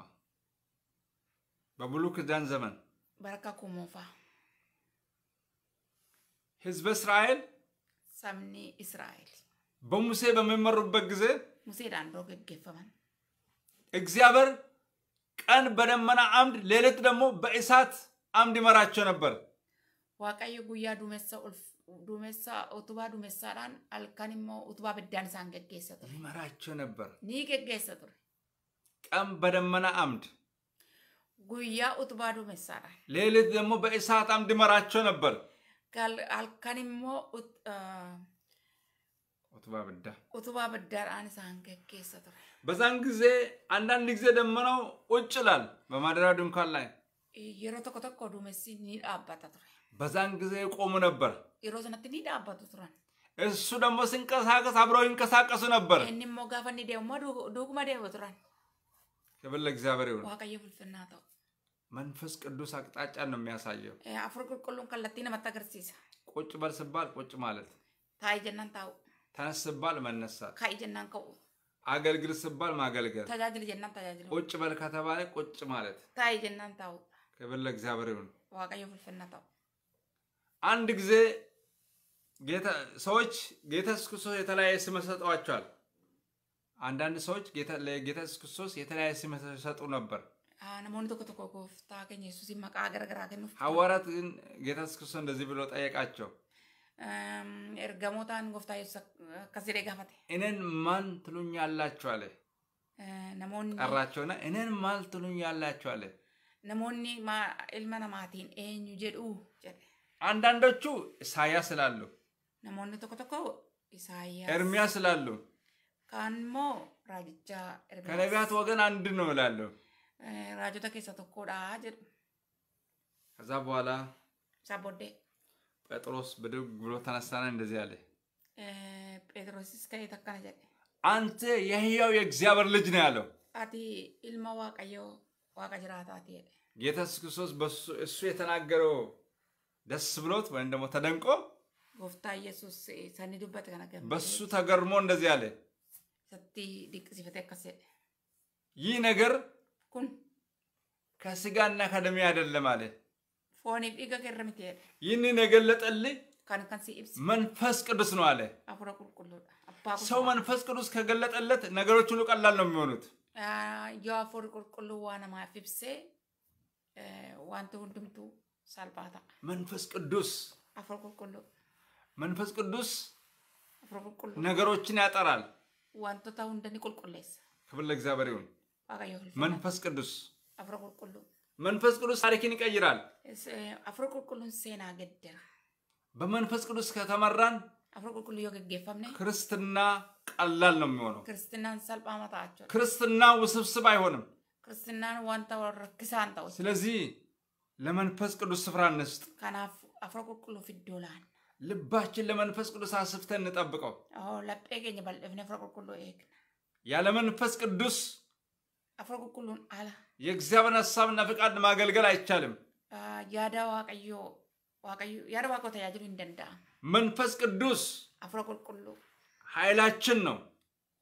በብሉይ ኪዳን ዘመን barka kumofa ህዝበ እስራኤል sabni israa'el በሙሴ በሚመሩበት ጊዜ ሙሴዳን ብሎ ገገፈመን እግዚአብሔር ቀን በደመና አምድ ሌሊት ደግሞ በእሳት አምድ ይመራቸው ነበር። ዋቀዮ ጉያ ዱሜሳ ኦልፍ ዱሜሳ ኡቱባ አልካኒሞ ኡቱባ ብዳን ሳን ገጌሰ ይመራቸው ነበር ኒ ገጌሰ ቀን በደመና አምድ ጉያ ኡትባዱ መሳራ ሌሊት ደግሞ በእሳት አምድመራቸው ነበር። አልካኒሞ ኡትባ ብዳር አንሳን ገጌሰ በዛን ጊዜ አንዳንድ ጊዜ ደመናው ቁጭ ይላል በማደሪያው ድንኳን ላይ የሮ ተኮተኮ ዱመሲ ዱሜሲ ኒዳባታ ቱረ በዛን ጊዜ ቆሙ ነበር። የሮ ሰነት ኒዳባቱ ቱረን እሱ ደግሞ ሲንቀሳቀስ አብረው ይንቀሳቀሱ ነበር። እኒሞ ጋፈኒ ደሞ ዱጉማ ደቡ ቱረን ክብር ለእግዚአብሔር ይሁን። ዋቀየ ፍልፍና ተው መንፈስ ቅዱስ አቅጣጫ ነው የሚያሳየው። አፉር ቁልቁሉን ከለቲ ነመት ቁጭ በል ስባል ቁጭ ማለት፣ ታይጀናን ታው፣ ተነስ ስባል መነሳት፣ ካይ ከው፣ አገልግል ስባል ማገልገል፣ ተጃጅል ጀናን ተጃጅል፣ ቁጭ በል ከተባለ ቁጭ ማለት፣ ታይጀናን ታው። ክብር ለእግዚአብሔር ይሁን። ዋቀዮ ፍልፍና ታው። አንድ ጊዜ ጌታ ሰዎች ጌታ ኢየሱስ ክርስቶስ የተለያየ ስም ሰጠዋቸዋል። አንዳንድ ሰዎች ጌታ ለጌታ ኢየሱስ ክርስቶስ የተለያየ ስም ሰጡ ነበር። namoonni tokko tokko gooftaa keenya yesuusiin maqaa garaagaraa kennuuf. Hawaarat geetas kiristoos እንደዚህ ብሎ ጠየቃቸው። ergamootaan gooftaa yesuus akkas jedhee gaafate. Inen maal tulunyaallaachuu ale? Namoonni. Qarraachoona inen maal tulunyaallaachuu ale? Namoonni ilma namaatiin eenyu jedhu jedhe. አንዳንዶቹ ኢሳያስ ይላሉ። namoonni tokko tokko ኢሳያስ ኤርሚያስ ይላሉ። ካንሞ ራጅቻ ኤርሚያስ ከነቢያት ወገን አንድ ነው ይላሉ። Eh, raajota keessa tokkodha jedhu. ከዛ በኋላ ሳቦዴ ጴጥሮስ ብድግ ብሎ ተነሳና እንደዚህ አለ። eh, ጴጥሮስስ ከየት አካና ጀደ አንተ የህያው የእግዚአብሔር ልጅ ነው ያለው። አቲ ኢልማ ዋቀዮ ዋቀ ጅራታ አቲ ጌታ ኢየሱስ ክርስቶስ እሱ የተናገረው ደስ ብሎት ወይም ደግሞ ተደንቆ ጎፍታ ኢየሱስ ሰኒ ከነገ በሱ ተገርሞ እንደዚህ አለ ሰቲ ዲቅ ሲፈቴ ከሴ ይህ ነገር kun ከስጋና ከደሜ አይደለም አለ። ፎኒፍ ዲገ ከረምቴ ይህንን የገለጠልህ መንፈስ ቅዱስ ነው አለ። ሰው መንፈስ ቅዱስ ከገለጠለት ነገሮች ሁሉ ቀላል ነው የሚሆኑት። የአፉር ቁልቁሉ ዋነማ ፊብሴ ዋንተ ሁንድምቱ ሳልባታ መንፈስ ቅዱስ አፉር ቁልቁሉ መንፈስ ቅዱስ ነገሮችን ያጠራል። ዋንቶታ ሁንደኒ ቁልቁሌስ ክብር ለእግዚአብሔር ይሁን። መንፈስ ቅዱስ መንፈስ ቅዱስ ታሪክን ይቀይራል። በመንፈስ ቅዱስ ከተመራን አፍሮ ክርስትና ቀላል ነው የሚሆነው። ክርስትናን ክርስትና ውስብስብ አይሆንም። ክርስትናን ዋንታ ረክሳን ታው ስለዚህ ለመንፈስ ቅዱስ ስፍራ እንስጥ። ከናፍ አፍሮ ቁልቁሉ ፍዶላን ልባችን ለመንፈስ ቅዱስ አስፍተን እንጠብቀው። ለጴ ገኝ አፍሮ ፍረ ቁልቁሉ ያለ መንፈስ ቅዱስ afur qulqulluun ala ሀሳብና ፍቃድ ማገልገል አይቻልም። ያዳ ዋቀዮ ተያጅሉ እንደንዳ መንፈስ ቅዱስ አፍረ ኃይላችን ነው።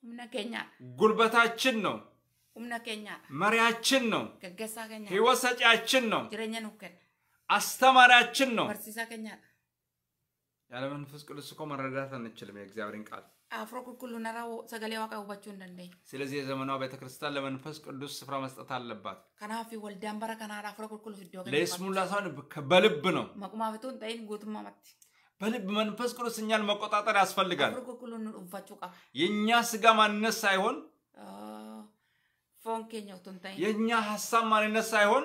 ሁምነ ጉልበታችን ነው። ሁምነ መሪያችን ነው። ገገሳ ኬኛ ህይወት ሰጪያችን ነው። ጅረኛ ኑከን አስተማሪያችን ነው። በርሲሳ ያለ መንፈስ ቅዱስ እኮ መረዳት አንችልም የእግዚአብሔርን ቃል አፍሮ ቁልቁልና ሰገሌ ዋቃ ውባችሁ እንደንደኝ ስለዚህ የዘመኗ ቤተክርስቲያን ለመንፈስ ቅዱስ ስፍራ መስጠት አለባት። ከናፊ ወልዳን በረ አፍሮ ቁልቁል ፍዶ ለስሙላ ሳይሆን በልብ ነው መቁማ ፍቱን ጠይን ጎትማ መት በልብ መንፈስ ቅዱስ እኛን መቆጣጠር ያስፈልጋል። አፍሮ ቃ የእኛ ስጋ ማንነት ሳይሆን የእኛ ሀሳብ ማንነት ሳይሆን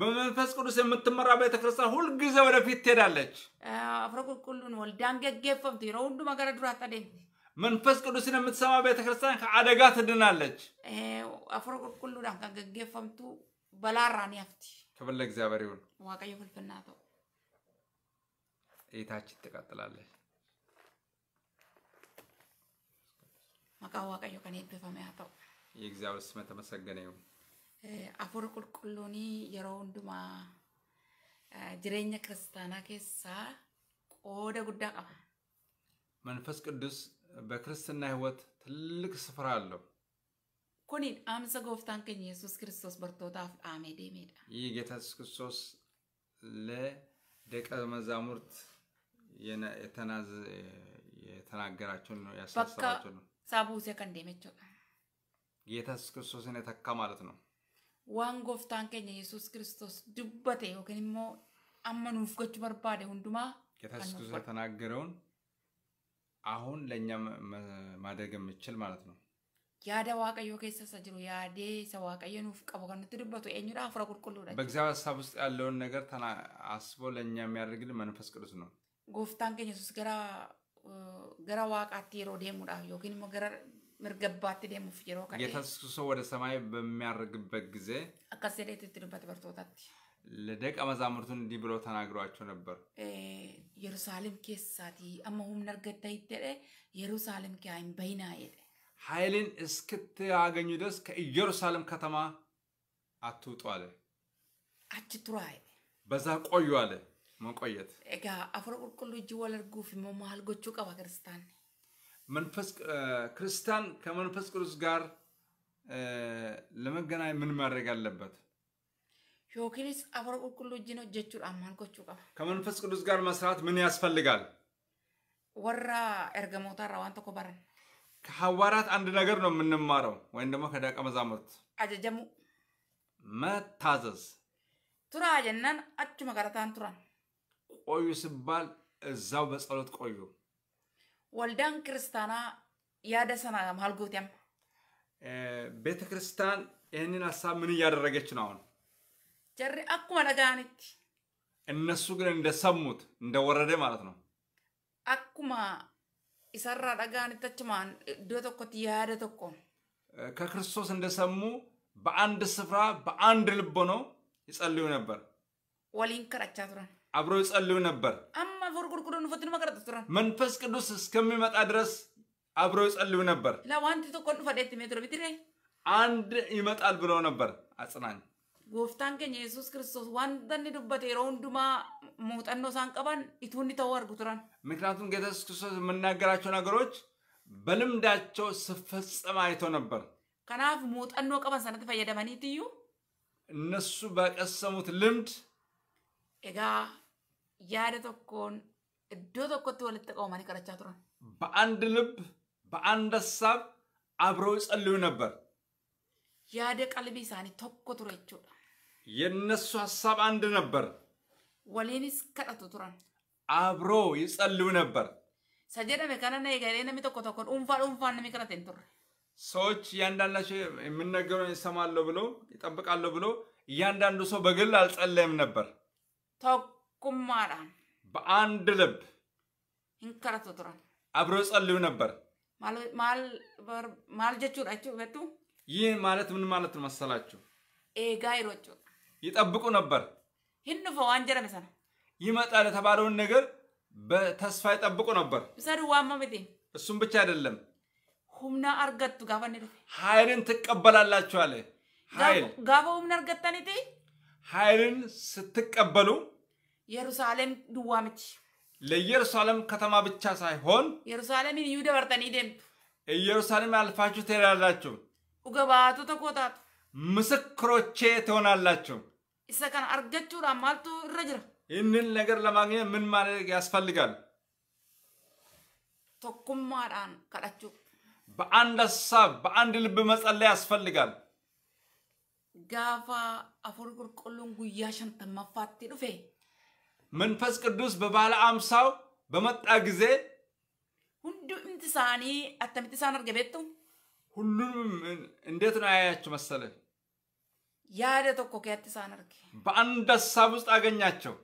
በመንፈስ ቅዱስ የምትመራ ቤተክርስቲያን ሁልጊዜ ወደፊት ትሄዳለች። አፍረ ቁልቁሉን ወልዳን ገጌፈምት የሮ ሁንዱ መገረ ዱራ ጠደኝ መንፈስ ቅዱስን የምትሰማ ቤተክርስቲያን ከአደጋ ትድናለች። አፍረ ቁልቁሉን ከገጌፈምቱ በላራን ያፍቲ ክብር ለእግዚአብሔር ይሁን። ዋቀየ ፍልፍና ተው እይታችን ትቀጥላለች። መቃ ዋቀየ ቀን ይብፈመ ያተው የእግዚአብሔር ስም የተመሰገነ ይሁን። afur qulqulluunii yeroo hundumaa jireenya kiristaanaa keessaa qooda guddaa qaba። መንፈስ ቅዱስ በክርስትና ሕይወት ትልቅ ስፍራ አለው። ኩኒ dhaamsa gooftaan keenya yesus kiristoos bartootaaf dhaamee deemedha. ይህ ጌታ ኢየሱስ ክርስቶስ ለደቀ መዛሙርት የተናገራቸው ነው ያሳሰባቸው ነው። ሳቡሴ ከንዴመቸው ጌታ ኢየሱስ ክርስቶስን የተካ ማለት ነው። waan gooftaan keenya yesus kristos dubbate yookiin immoo amma nuuf gochuu barbaade hundumaa ጌታስ ክርስቶስ የተናገረውን ahuun ለእኛ maadaa የምችል maalatu ነው። yaada waaqayyoo keessa isa jiru yaadee isa waaqayyo nuuf qabu kan nutti dubbatu eenyudha? afur qulqulluudha. በእግዚአብሔር ሀሳብ ውስጥ ያለውን ነገር አስቦ ለእኛ የሚያደርግልን መንፈስ ቅዱስ ነው። Gooftaan keenya yesus gara gara waaqaatti yeroo deemuudhaaf yookiin immoo gara mirgabbaatti deemuuf yeroo kan Yesuus ወደ ሰማይ በሚያርግበት ጊዜ akkas ትትልበት በርቶታት ለደቀ መዛሙርቱን እንዲህ ብሎ ተናግሯቸው ነበር። ኢየሩሳሌም ኬሳቲ አማ ነርገታ እርገታ ይደለ ኢየሩሳሌም ከአይን በይና የደ ኃይልን እስክትያገኙ ድረስ ከኢየሩሳሌም ከተማ አትውጡ አለ። አች ቱራ በዛ ቆዩ አለ መቆየት ጋ አፈር ቁልቁሉ እጅ ወለርጉፍ ሞ ጎቹ ቀባ ክርስታን መንፈስ ክርስቲያን ከመንፈስ ቅዱስ ጋር ለመገናኝ ምን ማድረግ አለበት? ዮኪንስ አፈር ቁልቁሉ እጅ ነው እጀቹ አማን ኮቹ ቀ ከመንፈስ ቅዱስ ጋር መስራት ምን ያስፈልጋል? ወራ ኤርገሞታ ራዋን ተኮ በረን ከሐዋራት አንድ ነገር ነው የምንማረው ወይም ደግሞ ከደቀ መዛሙርት አጀጀሙ መታዘዝ ቱራ አጀናን አቹ መቀረታን ቱራን ቆዩ ሲባል እዛው በጸሎት ቆዩ ወልዳን ክርስቲያና ያደሰናም አልጎትያም ቤተ ክርስቲያን ይህንን ሀሳብ ምን እያደረገች ነው አሁን? ጀሪ አኩማ ነጋኒት እነሱ ግን እንደሰሙት እንደወረደ ማለት ነው። አኩማ ኢሰራ ደጋኒተችማን እዶ ተኮት ያደ ተኮ ከክርስቶስ እንደሰሙ በአንድ ስፍራ በአንድ ልብ ሆነው ይጸልዩ ነበር። ወሊን ከራቻ ይጸልዩ ነበር። አማ ፎርቁርቁሮ ንፈትን መቅረጥ ቱረን መንፈስ ቅዱስ እስከሚመጣ ድረስ አብረው ይጸልዩ ነበር። ለዋንቲ ቶኮ ንፈደት ሜትሮ ቢትሬ አንድ ይመጣል ብሎ ነበር። አጽናኝ ጎፍታን ከኝ ኢየሱስ ክርስቶስ ዋንተን ዱበት የሮ ሁንዱማ ሙጠኖ ሳንቀባን ኢቱን ተው አርጉ ቱረን። ምክንያቱም ጌታ ኢየሱስ ክርስቶስ የምናገራቸው ነገሮች በልምዳቸው ስፈጸም አይቶ ነበር። ከናፍ ሙጠኖ ቀባን ሰነት ፈየደመኒት እዩ እነሱ በቀሰሙት ልምድ ኤጋ yaada tokkoon iddoo tokkotti walitti qabaman kadhachaa turan በአንድ ልብ በአንድ ሀሳብ አብረው ይጸልዩ ነበር yaada qalbii isaanii tokko ture jechuudha የእነሱ ሀሳብ አንድ ነበር waliinis kadhatu turan አብረው ይጸልዩ ነበር isa jedhame kanana eegalee namni tokko tokko dhuunfaa dhuunfaan namni kadhate hin turre ሰዎች እያንዳንዳቸው የምነገረውን ይሰማለሁ ብሎ ይጠብቃለሁ ብሎ እያንዳንዱ ሰው በግል አልጸለየም ነበር tokko ቁማዳን በአንድ ልብ hinkaratu አብሮ አብረው ጸልዩ ነበር። ማል ጀቹዳችሁ በቱ ይህ ማለት ምን ማለት ነው መሰላችሁ? ኤጋ ይሮጩ ይጠብቁ ነበር። ሂንፎ አንጀረ መሰና ይመጣል የተባለውን ነገር በተስፋ ይጠብቁ ነበር። ብሰዱ ዋማ ቤቴ እሱም ብቻ አይደለም ሁምና አርገቱ ጋፈን ኃይልን ትቀበላላችሁ አለ። ኃይል ጋፈ ሁምና አርገታኒቴ ኃይልን ስትቀበሉ የሩሳሌም ድዋምች ለኢየሩሳሌም ከተማ ብቻ ሳይሆን ኢየሩሳሌምን እዩ ደበርተኒ ደምቱ ኢየሩሳሌም አልፋችሁ ትሄዳላችሁ። ኡገባቱ ተኮታቱ ምስክሮቼ ትሆናላችሁ። እሰ ከን አርገችሁዳን ማልቱ ይህንን ነገር ለማግኘት ምን ማድረግ ያስፈልጋል? ቶኩማዳን ከዳችሁ በአንድ ሀሳብ በአንድ ልብ መጸለይ ያስፈልጋል። ጋፋ አፉር ቁልቁሉን ጉያ ሸንተመፋት ዱፌ መንፈስ ቅዱስ በባለ አምሳው በመጣ ጊዜ ሁንዱምት እምትሳኒ አተምትሳን ሳን አርገቤቱ ሁሉም እንዴት ነው ያያቸው መሰለ ያደ ቶኮ ከያትሳን ሳን አርገ በአንድ ሀሳብ ውስጥ አገኛቸው።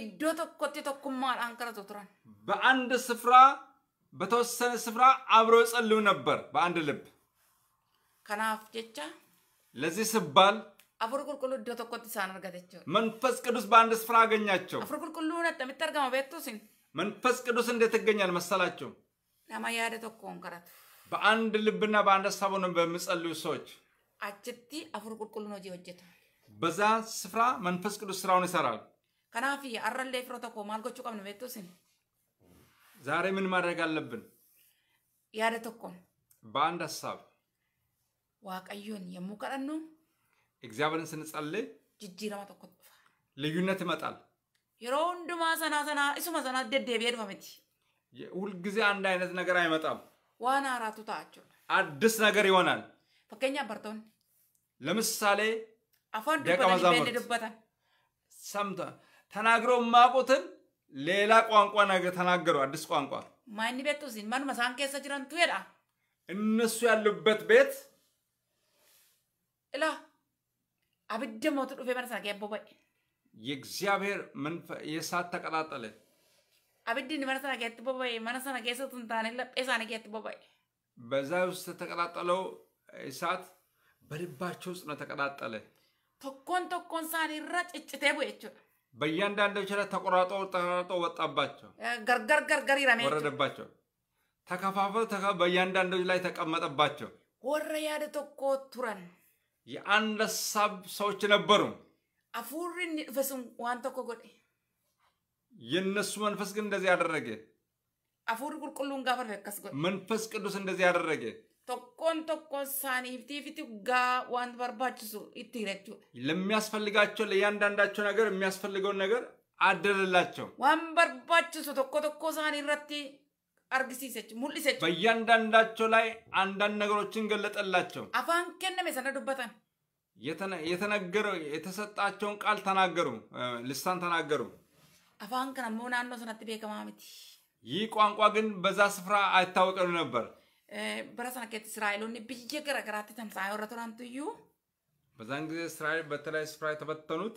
ኢዶ ቶኮቲ ቶኩማ አንከረ ቱራን በአንድ ስፍራ በተወሰነ ስፍራ አብሮ ይጸልዩ ነበር በአንድ ልብ። ከናፍ ጀቻ ለዚህ ስባል አፈር ቁልቁሉ እዶ tokkotti isaan argate መንፈስ ቅዱስ በአንድ ስፍራ አገኛቸው። አፈር ቁልቁሉ አጠሚት አርገማ ቤቱስን መንፈስ ቅዱስ እንዴት ይገኛል መሰላቸው? ለማ ያደ tokkoon karatu በአንድ ልብና በአንድ ሀሳብ ሆነው በሚጸልዩ ሰዎች አችቲ አፈር ቁልቁሉ ነው ሆጀታ በዛ ስፍራ መንፈስ ቅዱስ ስራውን ይሰራል። ከናፊ አረሌ ፍሮ tokko ማል gochuu qabnu ዛሬ ምን ማድረግ አለብን? ያደ tokkoon በአንድ ሀሳብ ዋቀዮን የሙ kadhannu እግዚአብሔርን ስንጸልይ ጅጅረማ tokko ልዩነት ይመጣል። yeroo hundumaa ሰና sanaa isuma sanaa deddeebi'ee ሁልጊዜ አንድ አይነት ነገር አይመጣም። ዋና አራቱ ታቸው አዲስ ነገር ይሆናል። ፈገኛ በርቶን ለምሳሌ አፋን ሰምተ ተናግረው የማያውቁትን ሌላ ቋንቋ ነገ ተናገሩ፣ አዲስ ቋንቋ ማን ቤት ውስጥ ማን መሳን ኬሰ ጅረንቱ ሄዳ እነሱ ያሉበት ቤት እላ አብድ ሞት ዱፌ መርሳ ገቦ ወይ የእግዚአብሔር መንፈስ የእሳት ተቀጣጠለ አብድን መርሳ ገት ቦባይ መርሳ ገሰ ትንታን ለ ጴሳን ገት ቦባይ በዛ ውስጥ እሳት በልባቸው ውስጥ ነው ተቀጣጠለ ቶኮን ቶኮን ሳን ይራ ጭጭቴ ቦይቹ በእያንዳንዳቸው ላይ ተቆራጦ ተቆራጦ ወጣባቸው ገርገርገርገር ይረሜ ወረደባቸው ተከፋፈሉ በእያንዳንዶች ላይ ተቀመጠባቸው ወረ ያደ ቶኮ ቱረን የአንበሳ ሰዎች ነበሩ። አፉሪ ንድፈሱም ዋንተ ቶኮ ጎዴ የእነሱ መንፈስ ግን እንደዚህ ያደረገ አፉሪ ቁልቁሉን ጋፈ ረከስ ጎዴ መንፈስ ቅዱስ እንደዚህ ያደረገ tokkoon tokkoon isaaniitiif gaa ጋ ዋንት itti hidhachuudha. ለሚያስፈልጋቸው ለእያንዳንዳቸው ነገር የሚያስፈልገውን ነገር አደረላቸው። waan barbaachisu ቶኮ tokko isaanii አርግሲሰች ሙልሰች በእያንዳንዳቸው ላይ አንዳንድ ነገሮችን ገለጠላቸው። አፋን ከነም ሰነ ዱበተን የተነገረው የተሰጣቸውን ቃል ተናገሩ፣ ልሳን ተናገሩ። አፋን ከነሞ ናኖ ሰነት ቤከማ ይህ ቋንቋ ግን በዛ ስፍራ አይታወቀም ነበር። በረሰነ ኬት እስራኤሎኒ ብየ ገረገራት ተምሳ ወረቶናንትዩ በዛን ጊዜ እስራኤል በተለያዩ ስፍራ የተበተኑት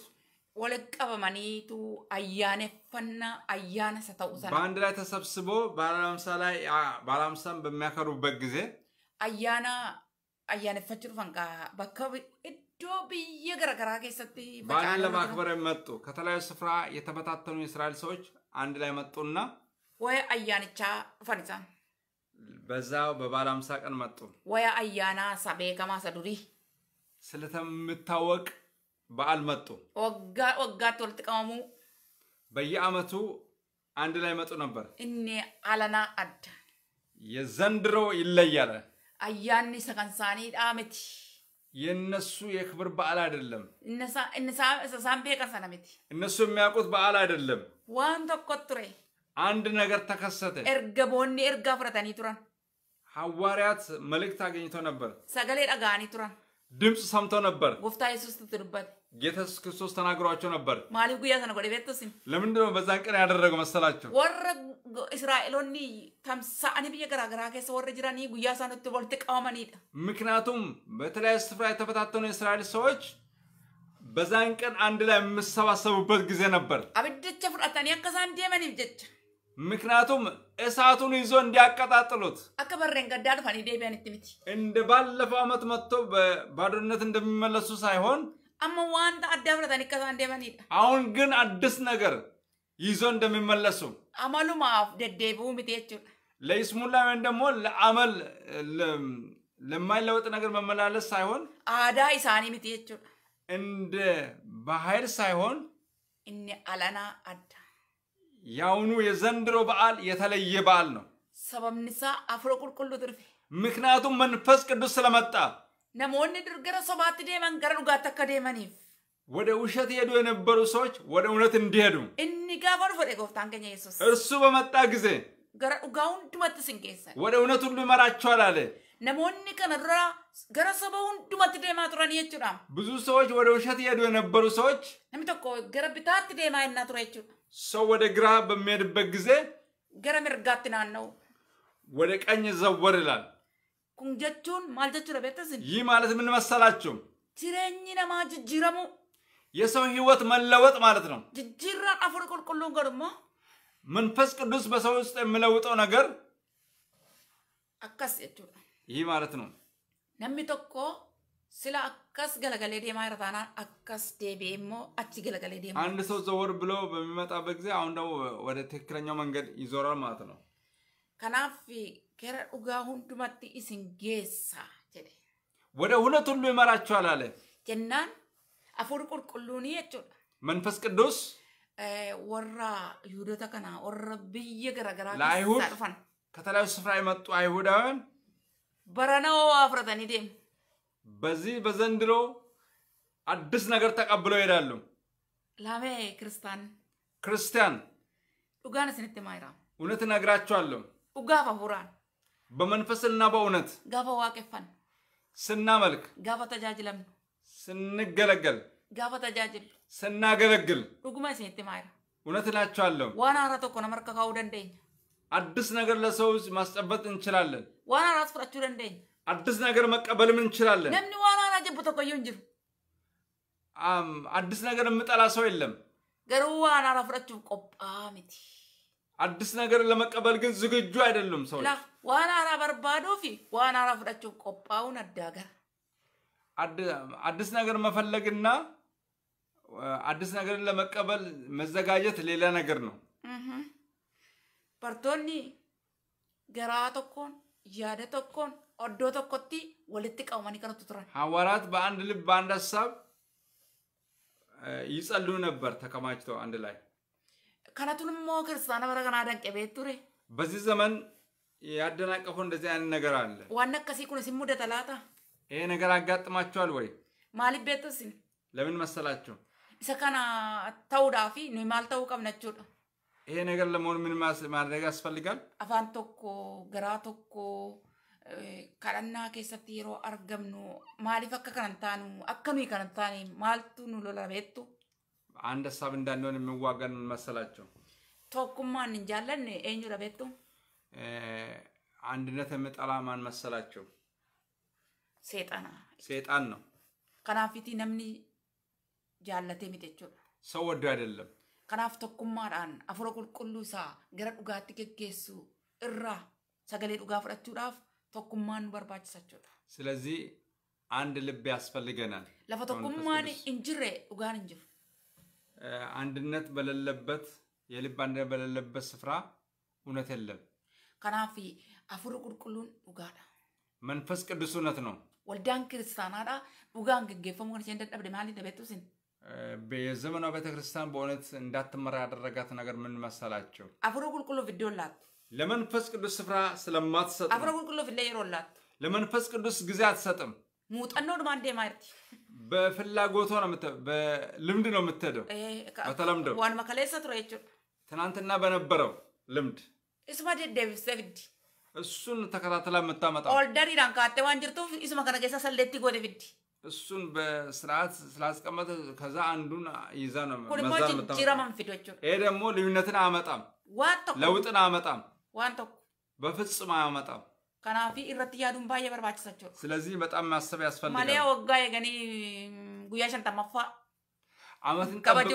ወለቀ በመኒቱ አያነፈና አያነ ሰተውሰ በአንድ ላይ ተሰብስቦ ባለአምሳ ላይ ባለአምሳን በሚያከሩበት ጊዜ አያና አያነፈች ፈንቃ በከ እዶ ብየ ገረገራ ከሰት በዓልን ለማክበር መጡ። ከተለያዩ ስፍራ የተበታተኑ የእስራኤል ሰዎች አንድ ላይ መጡና ወይ አያንቻ ዱፈን በዛው በባለ ቀን መጡ። ወይ አያና ሰቤ ከማሰዱሪ ስለተምታወቅ በዓል መጡ። ወጋት ወልት ቀመሙ በየዓመቱ አንድ ላይ መጡ ነበር። እኔ አለና አዳ የዘንድሮ ይለያለ አያኒ ሰከንሳኒ ዳመቲ የእነሱ የክብር በዓል አይደለም። እነሳን ቤቀሰነ ምት እነሱ የሚያውቁት በዓል አይደለም። ዋን ተቆጥሬ አንድ ነገር ተከሰተ። ኤርገ ቦኒ ኤርጋ ፍረተኒ ቱረን ሐዋርያት መልእክት አገኝቶ ነበር። ሰገሌ ጠጋኒ ቱረን ድምፅ ሰምተው ነበር። ጎፍታ ኢየሱስ ትትርበት ጌታ ኢየሱስ ክርስቶስ ተናግሯቸው ነበር። ማሊ ጉያ ተነጎ ቤተስም ለምንድን ነው በዛን ቀን ያደረገው መሰላቸው? ወረ እስራኤሎኒ ተምሳአኒ ብየ ገራገራ ከሰ ወረ ጅራኒ ጉያ ሳንት ቦልት ቀዋመኒደ ምክንያቱም በተለያዩ ስፍራ የተፈታተኑ የእስራኤል ሰዎች በዛን ቀን አንድ ላይ የምሰባሰቡበት ጊዜ ነበር። አብድቸ ፍራታን አከሳን ዴመኒፍ ጀቻ ምክንያቱም እሳቱን ይዞ እንዲያቀጣጥሉት አከበረን ገዳ ዱፋን ዴቢያን ትምቲ እንደ ባለፈው ዓመት መጥቶ በባዶነት እንደሚመለሱ ሳይሆን አማ ዋንታ አዳ ፍለታን ይከሳ አሁን ግን አዲስ ነገር ይዞ እንደሚመለሱ አማሉማ ደደቡ ምቴቹ ለይስሙላ ወይም ደግሞ ለአመል ለማይለወጥ ነገር መመላለስ ሳይሆን አዳ ኢሳኒ ምቴቹ እንደ ባህል ሳይሆን እኒ አላና አዳ ያውኑ የዘንድሮ በዓል የተለየ በዓል ነው። ሰበብንሳ አፍሮ ቁልቁሉ ድርፌ ምክንያቱም መንፈስ ቅዱስ ስለመጣ ነሞኒ ድርገረ ሶማት ዴመን ገረ ዱጋት አከ ዴመኒፍ ወደ ውሸት ሄዱ የነበሩ ሰዎች ወደ እውነት እንዲሄዱ እኒ ጋፋ ዱፈ ጎፍታን ከኛ ኢየሱስ እርሱ በመጣ ጊዜ ገረ ዱጋ ድመት ስንቄሰን ወደ እውነት ሁሉ ይመራቸዋል አለ። ነሞኒ ከነራ ገረ ሰበ ድመት ዴማ ቱረን የቹዳ ብዙ ሰዎች ወደ ውሸት ሄዱ የነበሩ ሰዎች ነሚ ቶኮ ገረ ቢታት ዴማ ይና ቱረ የቹዳ ሰው ወደ ግራ በሚሄድበት ጊዜ ገረም ሚርጋት ናነው ወደ ቀኝ ዘወር ይላል። ኩንጀቹን ማልጀቹ ማል ይህ ማለት ምን መሰላችሁ? ጅረኝ ነማ ጅጅረሙ የሰው ህይወት መለወጥ ማለት ነው። ጅጅራ አፉን ቁልቁሉን ገድሞ መንፈስ ቅዱስ በሰው ውስጥ የሚለውጠው ነገር አካስ ይህ ማለት ነው። ነሚ ቶኮ sila akkas galagalee deemaa jira taanaan akkas deebi'ee immoo achi galagalee deemaa አንድ ሰው ዘወር ብሎ በሚመጣበት ጊዜ አሁን ደግሞ ወደ ትክክለኛው መንገድ ይዞራል ማለት ነው። kanaaf gara dhugaa hundumatti isin geessa jedhe ወደ ሁለት ሁሉ ይመራችኋል አለ jennaan afuur qulqulluunii jechuudha መንፈስ ቅዱስ ወራ ይሁዶታ kana ወራ biyya garaagaraa keessaa dhufan ከተለያዩ ስፍራ የመጡ አይሁዳውያን በረናው አፍረተን ይደሙ በዚህ በዘንድሮ አዲስ ነገር ተቀብለው ይሄዳሉ። ላሜ ክርስቲያን ክርስቲያን ዱጋን ስንት ማይራ እውነት እነግራቸዋለሁ። ዱጋፋ ሁራን በመንፈስና በእውነት ጋፋ ዋቄፋን ስናመልክ ጋፋ ተጃጅለም ስንገለገል ጋፋ ተጃጅል ስናገለግል ዱጉማ ስንት ማይራ እውነት እላቸዋለሁ። ዋና አራ ተኮ ነመርከካው ደንደኝ አዲስ ነገር ለሰው ማስጨበጥ እንችላለን። ዋና አራት ፍራችሁ ደንደኝ አዲስ ነገር መቀበል ምን እንችላለን። ለምን ዋና ጀብቶ ቆዩ እንጂ አዲስ ነገር የምጠላ ሰው የለም። ገሩ ዋና ረፍረችሁ ቆጳሚቲ አዲስ ነገር ለመቀበል ግን ዝግጁ አይደሉም ሰዎች። ዋናና በርባዶፊ ዋና ረፍረችሁ ቆጳውን አዳገር አዲስ ነገር መፈለግና አዲስ ነገርን ለመቀበል መዘጋጀት ሌላ ነገር ነው። በርቶኒ ገራ ተኮን ያደ ተኮን ኦዶ tokkotti walitti qabamanii kan turan ሐዋርያት በአንድ ልብ በአንድ ሀሳብ ይጸልዩ ነበር ተከማችተው አንድ ላይ ከነቱንሞ ክርስቲያና በረ ገና ደንቀቤት ቱሬ በዚህ ዘመን ያደናቀፈው እንደዚህ አይነት ነገር አለ ዋና ከሲ ኩንስ ሙደተ ይሄ ነገር አጋጥማቸዋል ወይ ማሊፍ ቤትስን ለምን መሰላቸው isa kana ta'uudhaaf nuyi maal ይሄ ነገር ለመሆን ምን ማድረግ ያስፈልጋል? አፋን tokko garaa tokko kadhannaa keessatti yeroo argamnu maaliif akka kanan taanu akka nuyi kanan taane maaltu nu lola beettu? አንድ ሀሳብ እንዳንሆን የሚዋጋን መሰላቸው። ቶኩማን እንጃለን ኤኙ ለቤቱ አንድነት የምጠላ ማን መሰላቸው? ሴጣና ሴጣን ነው። ከናፍ ፊቲ ነምኒ ጃለቴ ሚቲ jechuudha. ሰው ወዶ አይደለም። ከናፍ ቶኩማadhaan afura qulqulluu isaa gara dhugaatti geggeessu irraa sagalee dhugaa fudhachuudhaaf tokkummaan barbaachisa jechuudha. Silazii አንድ ልብ ያስፈልገናል። ለፈ tokkummaan hin jirre dhugaan hin jiru። አንድነት በሌለበት የልብ አንድነት በሌለበት ስፍራ እውነት የለም። ከናፍ አፍሪ ቁልቁሉን dhugaadha. መንፈስ ቅዱስ እውነት ነው። ወልዳን ክርስቲያናዳ dhugaan geggeeffamu kan isheen dadhabde maali dabeettu isin? የዘመኗ ቤተክርስቲያን በእውነት እንዳትመራ ያደረጋት ነገር ምን መሰላቸው? አፍሪ ቁልቁሉ ቪዲዮ ላቱ ለመንፈስ ቅዱስ ስፍራ ስለማትሰጥ አፍረ ቁልቁሎፍ ለይሮላት ለመንፈስ ቅዱስ ጊዜ አትሰጥም። ሙጠኖድ ማንዴ ማርቲ በፍላጎቷ ነው የምት በልምድ ነው የምትሄደው። በተለምዶ ዋን መከለሰ ቱረ ትናንትና በነበረው ልምድ እስማ ደደብስ ፍዲ እሱን ተከታትላ የምታመጣው ኦልደሪ ዳንካቴ ዋን እስማ ከነ ጌሳ ጎደ ፍዲ እሱን በስርዓት ስላስቀመጠ ከዛ አንዱን ይዛ ነው መዛ ይሄ ደግሞ ልዩነትን አመጣም፣ ለውጥን አመጣም። waan tokko በፍጹም አያመጣም። ከናፊ irratti yaaduun baay'ee barbaachisa ስለዚህ በጣም ማሰብ ያስፈልጋል። ማሊያ ወጋ የገኒ ጉያ ሸንተማፋ አመትን ጠብቆ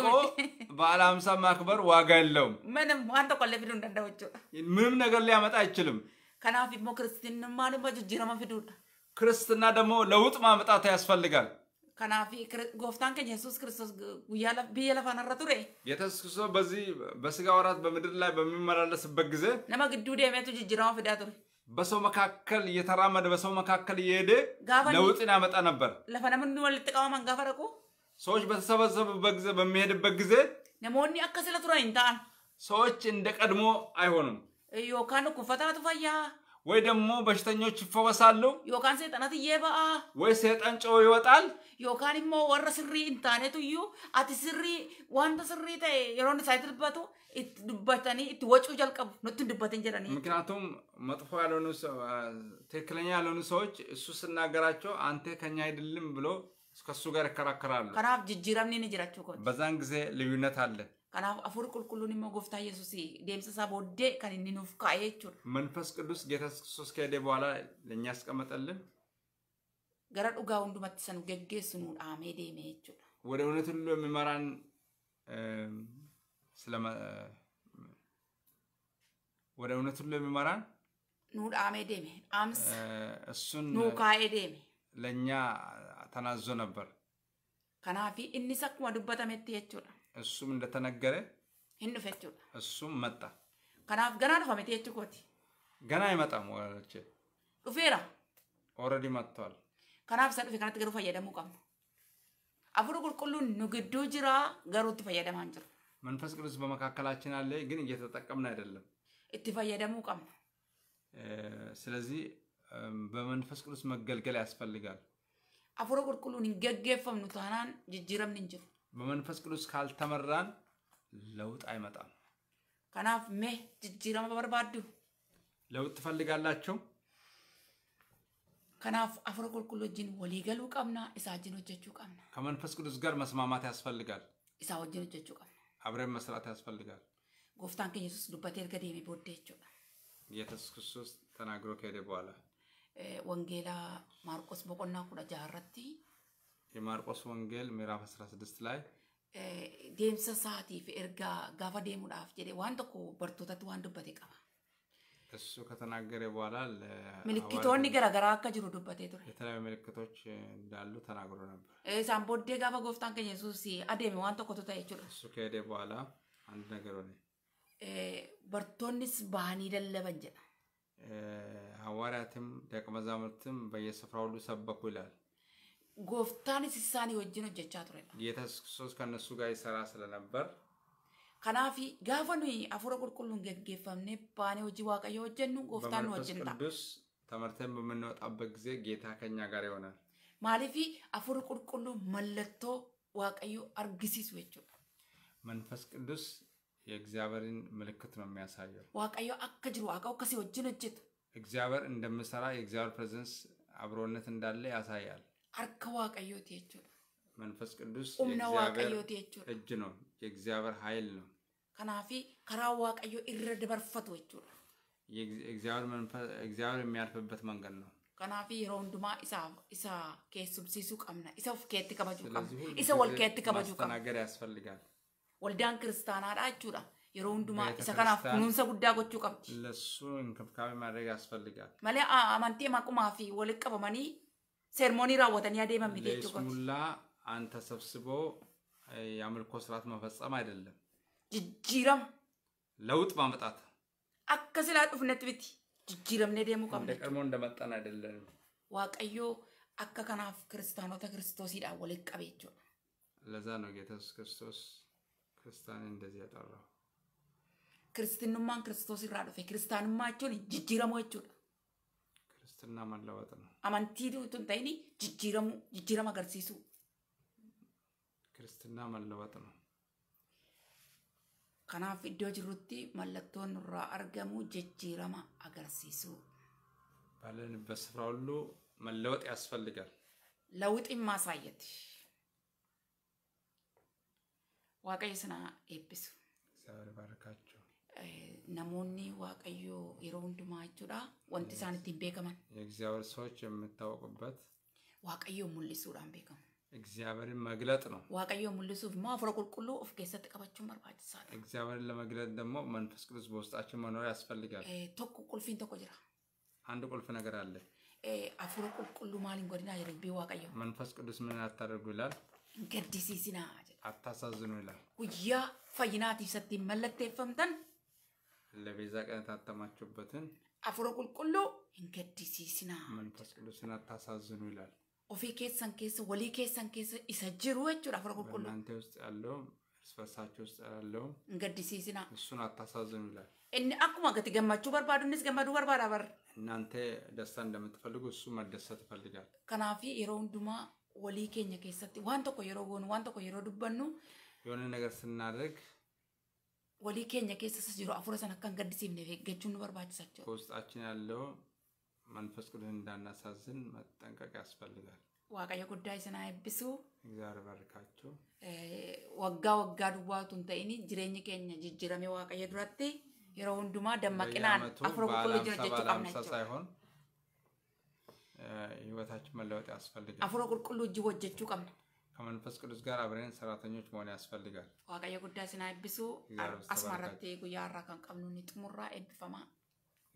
በዓለ ሀምሳ ማክበር ዋጋ የለውም። ምንም ዋን tokko illee fiduu ምንም ነገር ሊያመጣ አይችልም። ከናፊ ሞ ክርስትንማንማ ጅጅረማ ፊዱudha። ክርስትና ደግሞ ለውጥ ማምጣት ያስፈልጋል። Kanaaf gooftaan keenya Yesuus Kiristoos biyya lafaanarra ture. Yesuus Kiristoos በዚህ በስጋ ወራት በምድር ላይ በሚመላለስበት ጊዜ nama gidduu deemeetu jijjiirama fidaa ture. በሰው መካከል እየተራመደ በሰው መካከል እየሄደ ለውጥን ያመጣ ነበር። lafa namni walitti qabaman gaafa dhaqu ሰዎች በተሰበሰቡበት ጊዜ በሚሄድበት ጊዜ namoonni akka sila turan hin ta'an ሰዎች እንደ ቀድሞ አይሆኑም። yookaan uffataatu fayyaa ወይ ደግሞ በሽተኞች ይፈወሳሉ ዮካን ሴጠናት እየበአ ወይ ሴጠን ጮ ይወጣል ዮካን ሞ ወረ ስሪ እንታኔቱ እዩ አቲ ስሪ ዋንተ ስሪ ተ የሮን ሳይትልበቱ ድበቱ ድበተኒ እቲ ወጩ ጀልቀቡ ነቱን ድበትን ጀለኒ ምክንያቱም መጥፎ ያልሆኑ ትክክለኛ ያልሆኑ ሰዎች እሱ ስናገራቸው አንተ ከኛ አይደለም ብሎ ከሱ ጋር ይከራከራሉ ከናፍ ጅጅረምኒን ጅራቸው በዛን ጊዜ ልዩነት አለ Kanaaf afur qulqulluun immoo gooftaa Yesuus deemsa isaa booddee kan inni nuuf kaa'e jechuudha. መንፈስ ቅዱስ ጌታ ክርስቶስ ከሄደ በኋላ ለእኛ ያስቀመጠልን gara dhugaa hundumatti san geggeessu nu dhaamee deeme jechuudha. ወደ እውነት ሁሉ የሚመራን ወደ እውነት ሁሉ የሚመራን nu dhaamee deeme dhaamsa እሱን nu kaa'ee deeme ለእኛ ተናዞ ነበር። Kanaaf innis akkuma dubbatametti jechuudha. እሱም እንደተነገረ hin dhufe jechuudha. እሱም መጣ። Kanaaf ገና dhufa miti ገና አይመጣም ወላጆቼ። Dhufeera. ኦልሬዲ መጥቷል። Kanaaf isa dhufe ገሩ garuu fayyadamuu qabna. አፉር ቁልቁሉን ኑ ግዱ ጅራ ገሩት እት ፈየደማ እንጅር መንፈስ ቅዱስ በመካከላችን አለ፣ ግን እየተጠቀምን አይደለም። እት ፈየደሙ ቀም ስለዚህ በመንፈስ ቅዱስ መገልገል ያስፈልጋል። አፍሮ ቁልቁሉን ንገገፈም ታናን ጅጅረም እንጅር በመንፈስ ቅዱስ ካልተመራን ለውጥ አይመጣም። ከናፍ ሜ ጅጅረመ በበርባዱ ለውጥ ትፈልጋላችሁ። ከናፍ አፍሮ ቁልቁሎጅን ወሊገሉ ቀምና እሳጅን ወጀቹ ቀምና ከመንፈስ ቅዱስ ጋር መስማማት ያስፈልጋል። እሳ ወጀን ወጀቹ ቀምና አብረን መስራት ያስፈልጋል። ጎፍታን ከኝ ኢየሱስ ዱበቴ ኤርገ ዴሜ ቦዴ ኢየሱስ ክርስቶስ ተናግሮ ከሄደ በኋላ ወንጌላ ማርቆስ በቆና ኩዳ ጃ የማርቆስ ወንጌል ምዕራፍ 16 ላይ ደምሰ eh, isaatiif ergaa gaafa deemuudhaaf jedhe waan tokko bartootatti waan dubbate qaba. እሱ ከተናገረ በኋላ ምልክቶን ገራገራ አከ ጅሩ ዱበቴ ቱረ የተለያዩ ምልክቶች እንዳሉ ተናግሮ ነበር። ኢሳን ቦዴ ጋፈ ጎፍታን ከኝ ኢየሱስ አደሜ ዋን ቶኮ ቱታ ጀቹ እሱ ከሄደ በኋላ አንድ ነገር ሆነ። በርቶኒስ ባኒ ደለበን ጀዳ ሐዋርያትም ደቀ መዛሙርትም በየስፍራ ሁሉ ሰበኩ ይላል። gooftaanis isaanii wajjin hojjechaa turedha. ጌታስ ክርስቶስ ከእነሱ ጋር ይሰራ ስለነበር kanaaf gaafa nuyi hafuura qulqulluun geggeeffamne baanee hojii waaqayyoo hojjennu gooftaan nu wajjin ta'a. ቅዱስ ተመርተን በምንወጣበት ጊዜ ጌታ ከኛ ጋር ይሆናል። maaliif hafuura qulqulluun mallattoo waaqayyoo argisiisu jechuudha. መንፈስ ቅዱስ የእግዚአብሔርን ምልክት ነው የሚያሳየው። waaqayyoo akka jiru waaqayyoo akkasii wajjin hojjetu። እግዚአብሔር እንደምሰራ የእግዚአብሔር ፕሬዘንስ አብሮነት እንዳለ ያሳያል። harka Waaqayyooti jechuudha. Manfas Qudus እጅ ነው የእግዚአብሔር ኃይል ነው። Kanaaf karaa Waaqayyoo irra dabarfatu jechuudha. እግዚአብሔር የሚያርፍበት መንገድ ነው። Kanaaf yeroo hundumaa isa keessumsiisuu qabna. Isa of keetti kabajuu qabna. Isa wal keetti kabajuu qabna. Maastanaagad yaasfalligaal. Waldaan kiristaanaadhaa jechuudha. Yeroo hundumaa isa kanaaf kunuunsa guddaa gochuu qabdi. Lessuun kabkaabe maadreeg yaasfalligaal. Malee amantii maqumaa fi walitti qabamanii ሴርሞኒ ራወተን ያደመ ለይስሙላ አንተ ሰብስቦ የአምልኮ ስርዓት መፈጸም አይደለም፣ ጅጅረም ለውጥ ማመጣት አከስላ ስላ ዱፍነት ጅጅረም ጅጅረምነ ደሙ ቀብነ ቀድሞ እንደመጣን ዋቀዮ አከ ከናፍ ክርስቲያኖተ ተክርስቶስ ይዳ ወለቅ ለዛ ነው ጌታ ኢየሱስ ክርስቶስ ክርስቲያን እንደዚህ ያጠራው። ክርስትንማን ክርስቶስ ይራ ዱፌ ክርስቲያንማቸውን ጅጅረሞ ክርስትና መለወጥ ነው። አማንቲቱን ታይኒ ጅጅረሙ ጅጅረም አገርሲሱ ክርስትና መለወጥ ነው። ከናፍ ኢዶ ጅሩቲ መለቶን ራ አርገሙ ጅጅረም አገርሲሱ ባለንበት ስፍራ ሁሉ መለወጥ ያስፈልጋል። ለውጥ ማሳየት ዋቀይ ስና ኤፒሱ እግዚአብሔር ባረካቸው። namoonni Waaqayyoo yeroo hundumaa jechuudha wanti isaan ittiin beekaman. የእግዚአብሔር ሰዎች የምታወቁበት Waaqayyoo mul'isuudhaan beekamu. እግዚአብሔርን መግለጥ ነው። ዋቀዮ ሙልሱ ሞ አፍረ ቁልቁሉ ኦፍ ኬሰት ቀባችሁ በርባችሳ እግዚአብሔርን ለመግለጥ ደግሞ መንፈስ ቅዱስ በውስጣችን መኖር ያስፈልጋል። ቶኩ ቁልፊን ቶኮ ጅራ አንድ ቁልፍ ነገር አለ። አፍረ ቁልቁሉ ማሊን ጎዲና ጅረ ቢ ዋቀዮ መንፈስ ቅዱስ ምን አታደርጉ ይላል። ገዲሲሲና አታሳዝኑ ይላል። ጉያ ፈይናቲፍ ሰቲ መለቴፈምተን ለቤዛ ቀን የታተማችሁበትን አፍሮ ቁልቁሎ እንገድሲስና መንፈስ ቅዱስን አታሳዝኑ ይላል። ኦፊ ኬሰን ኬስ ወሊ ኬሰን ኬስ ይሰጅሩ ችል አፍሮ ቁልቁሎ እናንተ ውስጥ ያለው እርስ በርሳችሁ ውስጥ ያለው እንገድሲስና እሱን አታሳዝኑ ይላል። እኒ አገት ገማችሁ በርባዱ እኒስ ገማዱ በርባዳ በር እናንተ ደስታ እንደምትፈልጉ እሱ መደሰት ይፈልጋል። ከናፊ የሮ ሁንዱማ ወሊ ኬኛ ኬሰት ዋን ቶኮ የሮ ጎኑ ዋን ቶኮ የሮ ዱበኑ የሆነ ነገር ስናደርግ walii keenya keessas jiru afur san akka hin gaddisiifneef eeggachuun nu barbaachisa jechuudha. Koosxaachin ያለው መንፈስ ቅዱስ እንዳናሳዝን መጠንቀቅ ያስፈልጋል። waaqayyo guddaa isin haa eebbisu. እግዚአብሔር ባርካችሁ። ወጋ ወጋ duwwaa otoo hin ta'in jireenyi keenya jijjiirame waaqayyo duratti yeroo hundumaa dammaqinaan afur qulqulluu jira jechuu qabna jechuudha. ህይወታችን መለወጥ ያስፈልጋል። አፍሮ ቁልቁሉ እጅ ወጀችው ቀምነ ከመንፈስ ቅዱስ ጋር አብረን ሰራተኞች መሆን ያስፈልጋል። ዋቀየ ጉዳይ ስናይብሱ አስመረት ጉያ አራ ከንቀምኑ ጥሙራ ኤድፈማ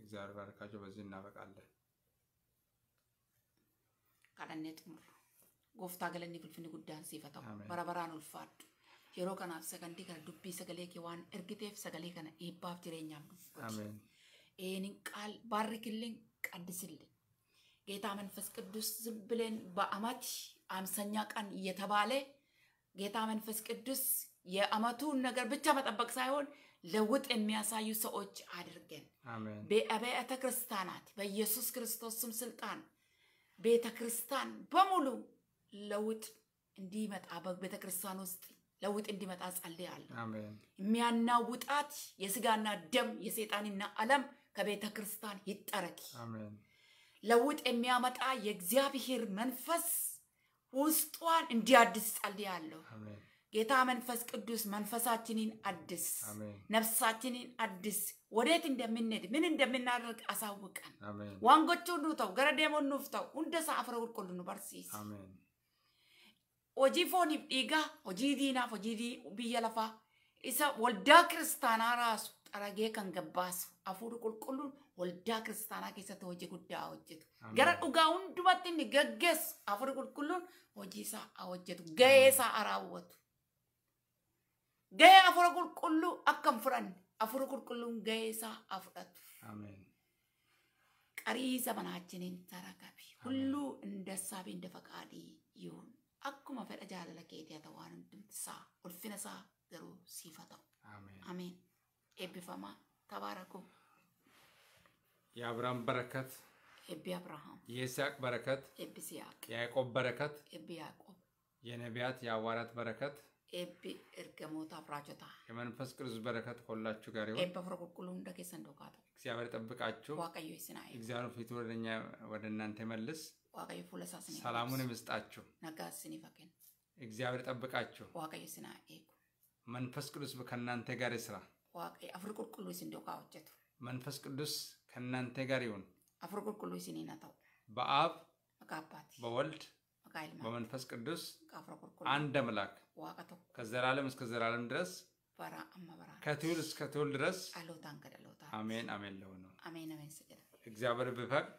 እግዚአብሔር ባርካቸው። በዚህ እናበቃለን። ቀለኔ ጥሙር ጎፍታ ገለኒ ፍልፍኒ ጉዳን ሲፈታው በረበራን ልፋዱ የሮ ከናፍ ሰከንዲ ከ ዱቢ ሰገሌ ኪዋን እርግጤፍ ሰገሌ ከነ ኤባፍ ጅሬኛም ዱፍቆች ይህንን ቃል ባርክልን፣ ቀድስልን ጌታ መንፈስ ቅዱስ ዝም በአማት አምሰኛ ቀን እየተባለ ጌታ መንፈስ ቅዱስ የአመቱን ነገር ብቻ መጠበቅ ሳይሆን ለውጥ የሚያሳዩ ሰዎች አድርገን በአብያተ ክርስቲያናት በኢየሱስ ክርስቶስ ስም ስልጣን ቤተ ክርስቲያን በሙሉ ለውጥ እንዲመጣ በቤተ ክርስቲያን ውስጥ ለውጥ እንዲመጣ ጸልያለሁ። የሚያናውጣት የስጋና ደም የሰይጣንና ዓለም ከቤተ ክርስቲያን ይጠረግ። ለውጥ የሚያመጣ የእግዚአብሔር መንፈስ ውስጧን እንዲያድስ ጸልያለሁ። ጌታ መንፈስ ቅዱስ መንፈሳችንን አድስ፣ ነፍሳችንን አድስ። ወዴት እንደምንሄድ ምን እንደምናደርግ አሳውቀን። ዋንጎቹ ኑተው ገረዴሞ ኑፍተው ሁንደሳ አፍረ ቁልቁሉን በርሲስ hojii fooniif dhiigaa hojii diinaaf hojii biyya lafaa isa waldaa kiristaanaa Alagee kan gabbaasu hafuurri qulqulluun waldaa kiristaanaa keessatti hojii guddaa hojjetu. Gara dhugaa hundumatti inni gaggeessu hafuurri qulqulluun hojii isaa hojjetu. Gahee isaa raawwatu. Gahee hafuura qulqulluu akkam fudhanne hafuurri qulqulluun gahee isaa haa fudhatu. Qariisa manaachiniin sarakabi. Hulluu indasaafi inda faqaadii yoon akkuma fedha jaalala keetii haa ta'u waan hundumti isaa ulfina isaa garuu siifa ta'u. Ameen. ኤቢፈማ ተባረኩ። የአብርሃም በረከት ኤቢ አብርሃም፣ የይስሐቅ በረከት ኤቢ ሲያቅ፣ የያዕቆብ በረከት ኤቢ ያዕቆብ፣ የነቢያት የሐዋርያት በረከት ኤቢ እርገሞታ አብራጆታ፣ የመንፈስ ቅዱስ በረከት ከሁላችሁ ጋር ይሁን። ኤቢ አፍረ እንደ ኬሰን እግዚአብሔር ጠብቃችሁ። ዋቀዮ ይስናይ እግዚአብሔር ፊቱ ወደኛ ወደ እናንተ ይመልስ። ዋቀዮ ፉለሳስኒ ሰላሙን ይመስጣችሁ። ነጋስኒ ፈኬን እግዚአብሔር ጠብቃችሁ። ዋቀዮ ይስናይ መንፈስ ቅዱስ ከእናንተ ጋር ይስራ። አፍሪ afur qulqulluu isin duukaa hojjetu መንፈስ ቅዱስ ከእናንተ ጋር ይሁን። አፍሪ ቁልቁሉ ሲኒና ተው በአብ መቃባት በወልድ በመንፈስ ቅዱስ አንድ አምላክ ከዘላለም እስከ ዘላለም ድረስ ከትውልድ እስከ ትውልድ ድረስ አሜን አሜን ለሆነ እግዚአብሔር ብፈቅድ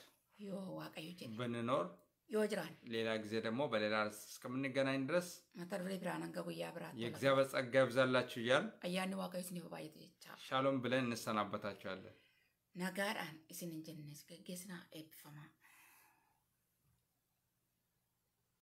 ብንኖር ይወጅራል። ሌላ ጊዜ ደግሞ በሌላ ርዕስ እስከምንገናኝ ድረስ መተርፍሬ ብርሃነንገ ጉያ ብርሃን የእግዚአብሔር ጸጋ ይብዛላችሁ እያል አያኒ ዋቀዩስን ባየት ይቻ ሻሎም ብለን እንሰናበታችኋለን። ነጋዳን ኢስን እንጀነስ ገጌስና ኤብፈማ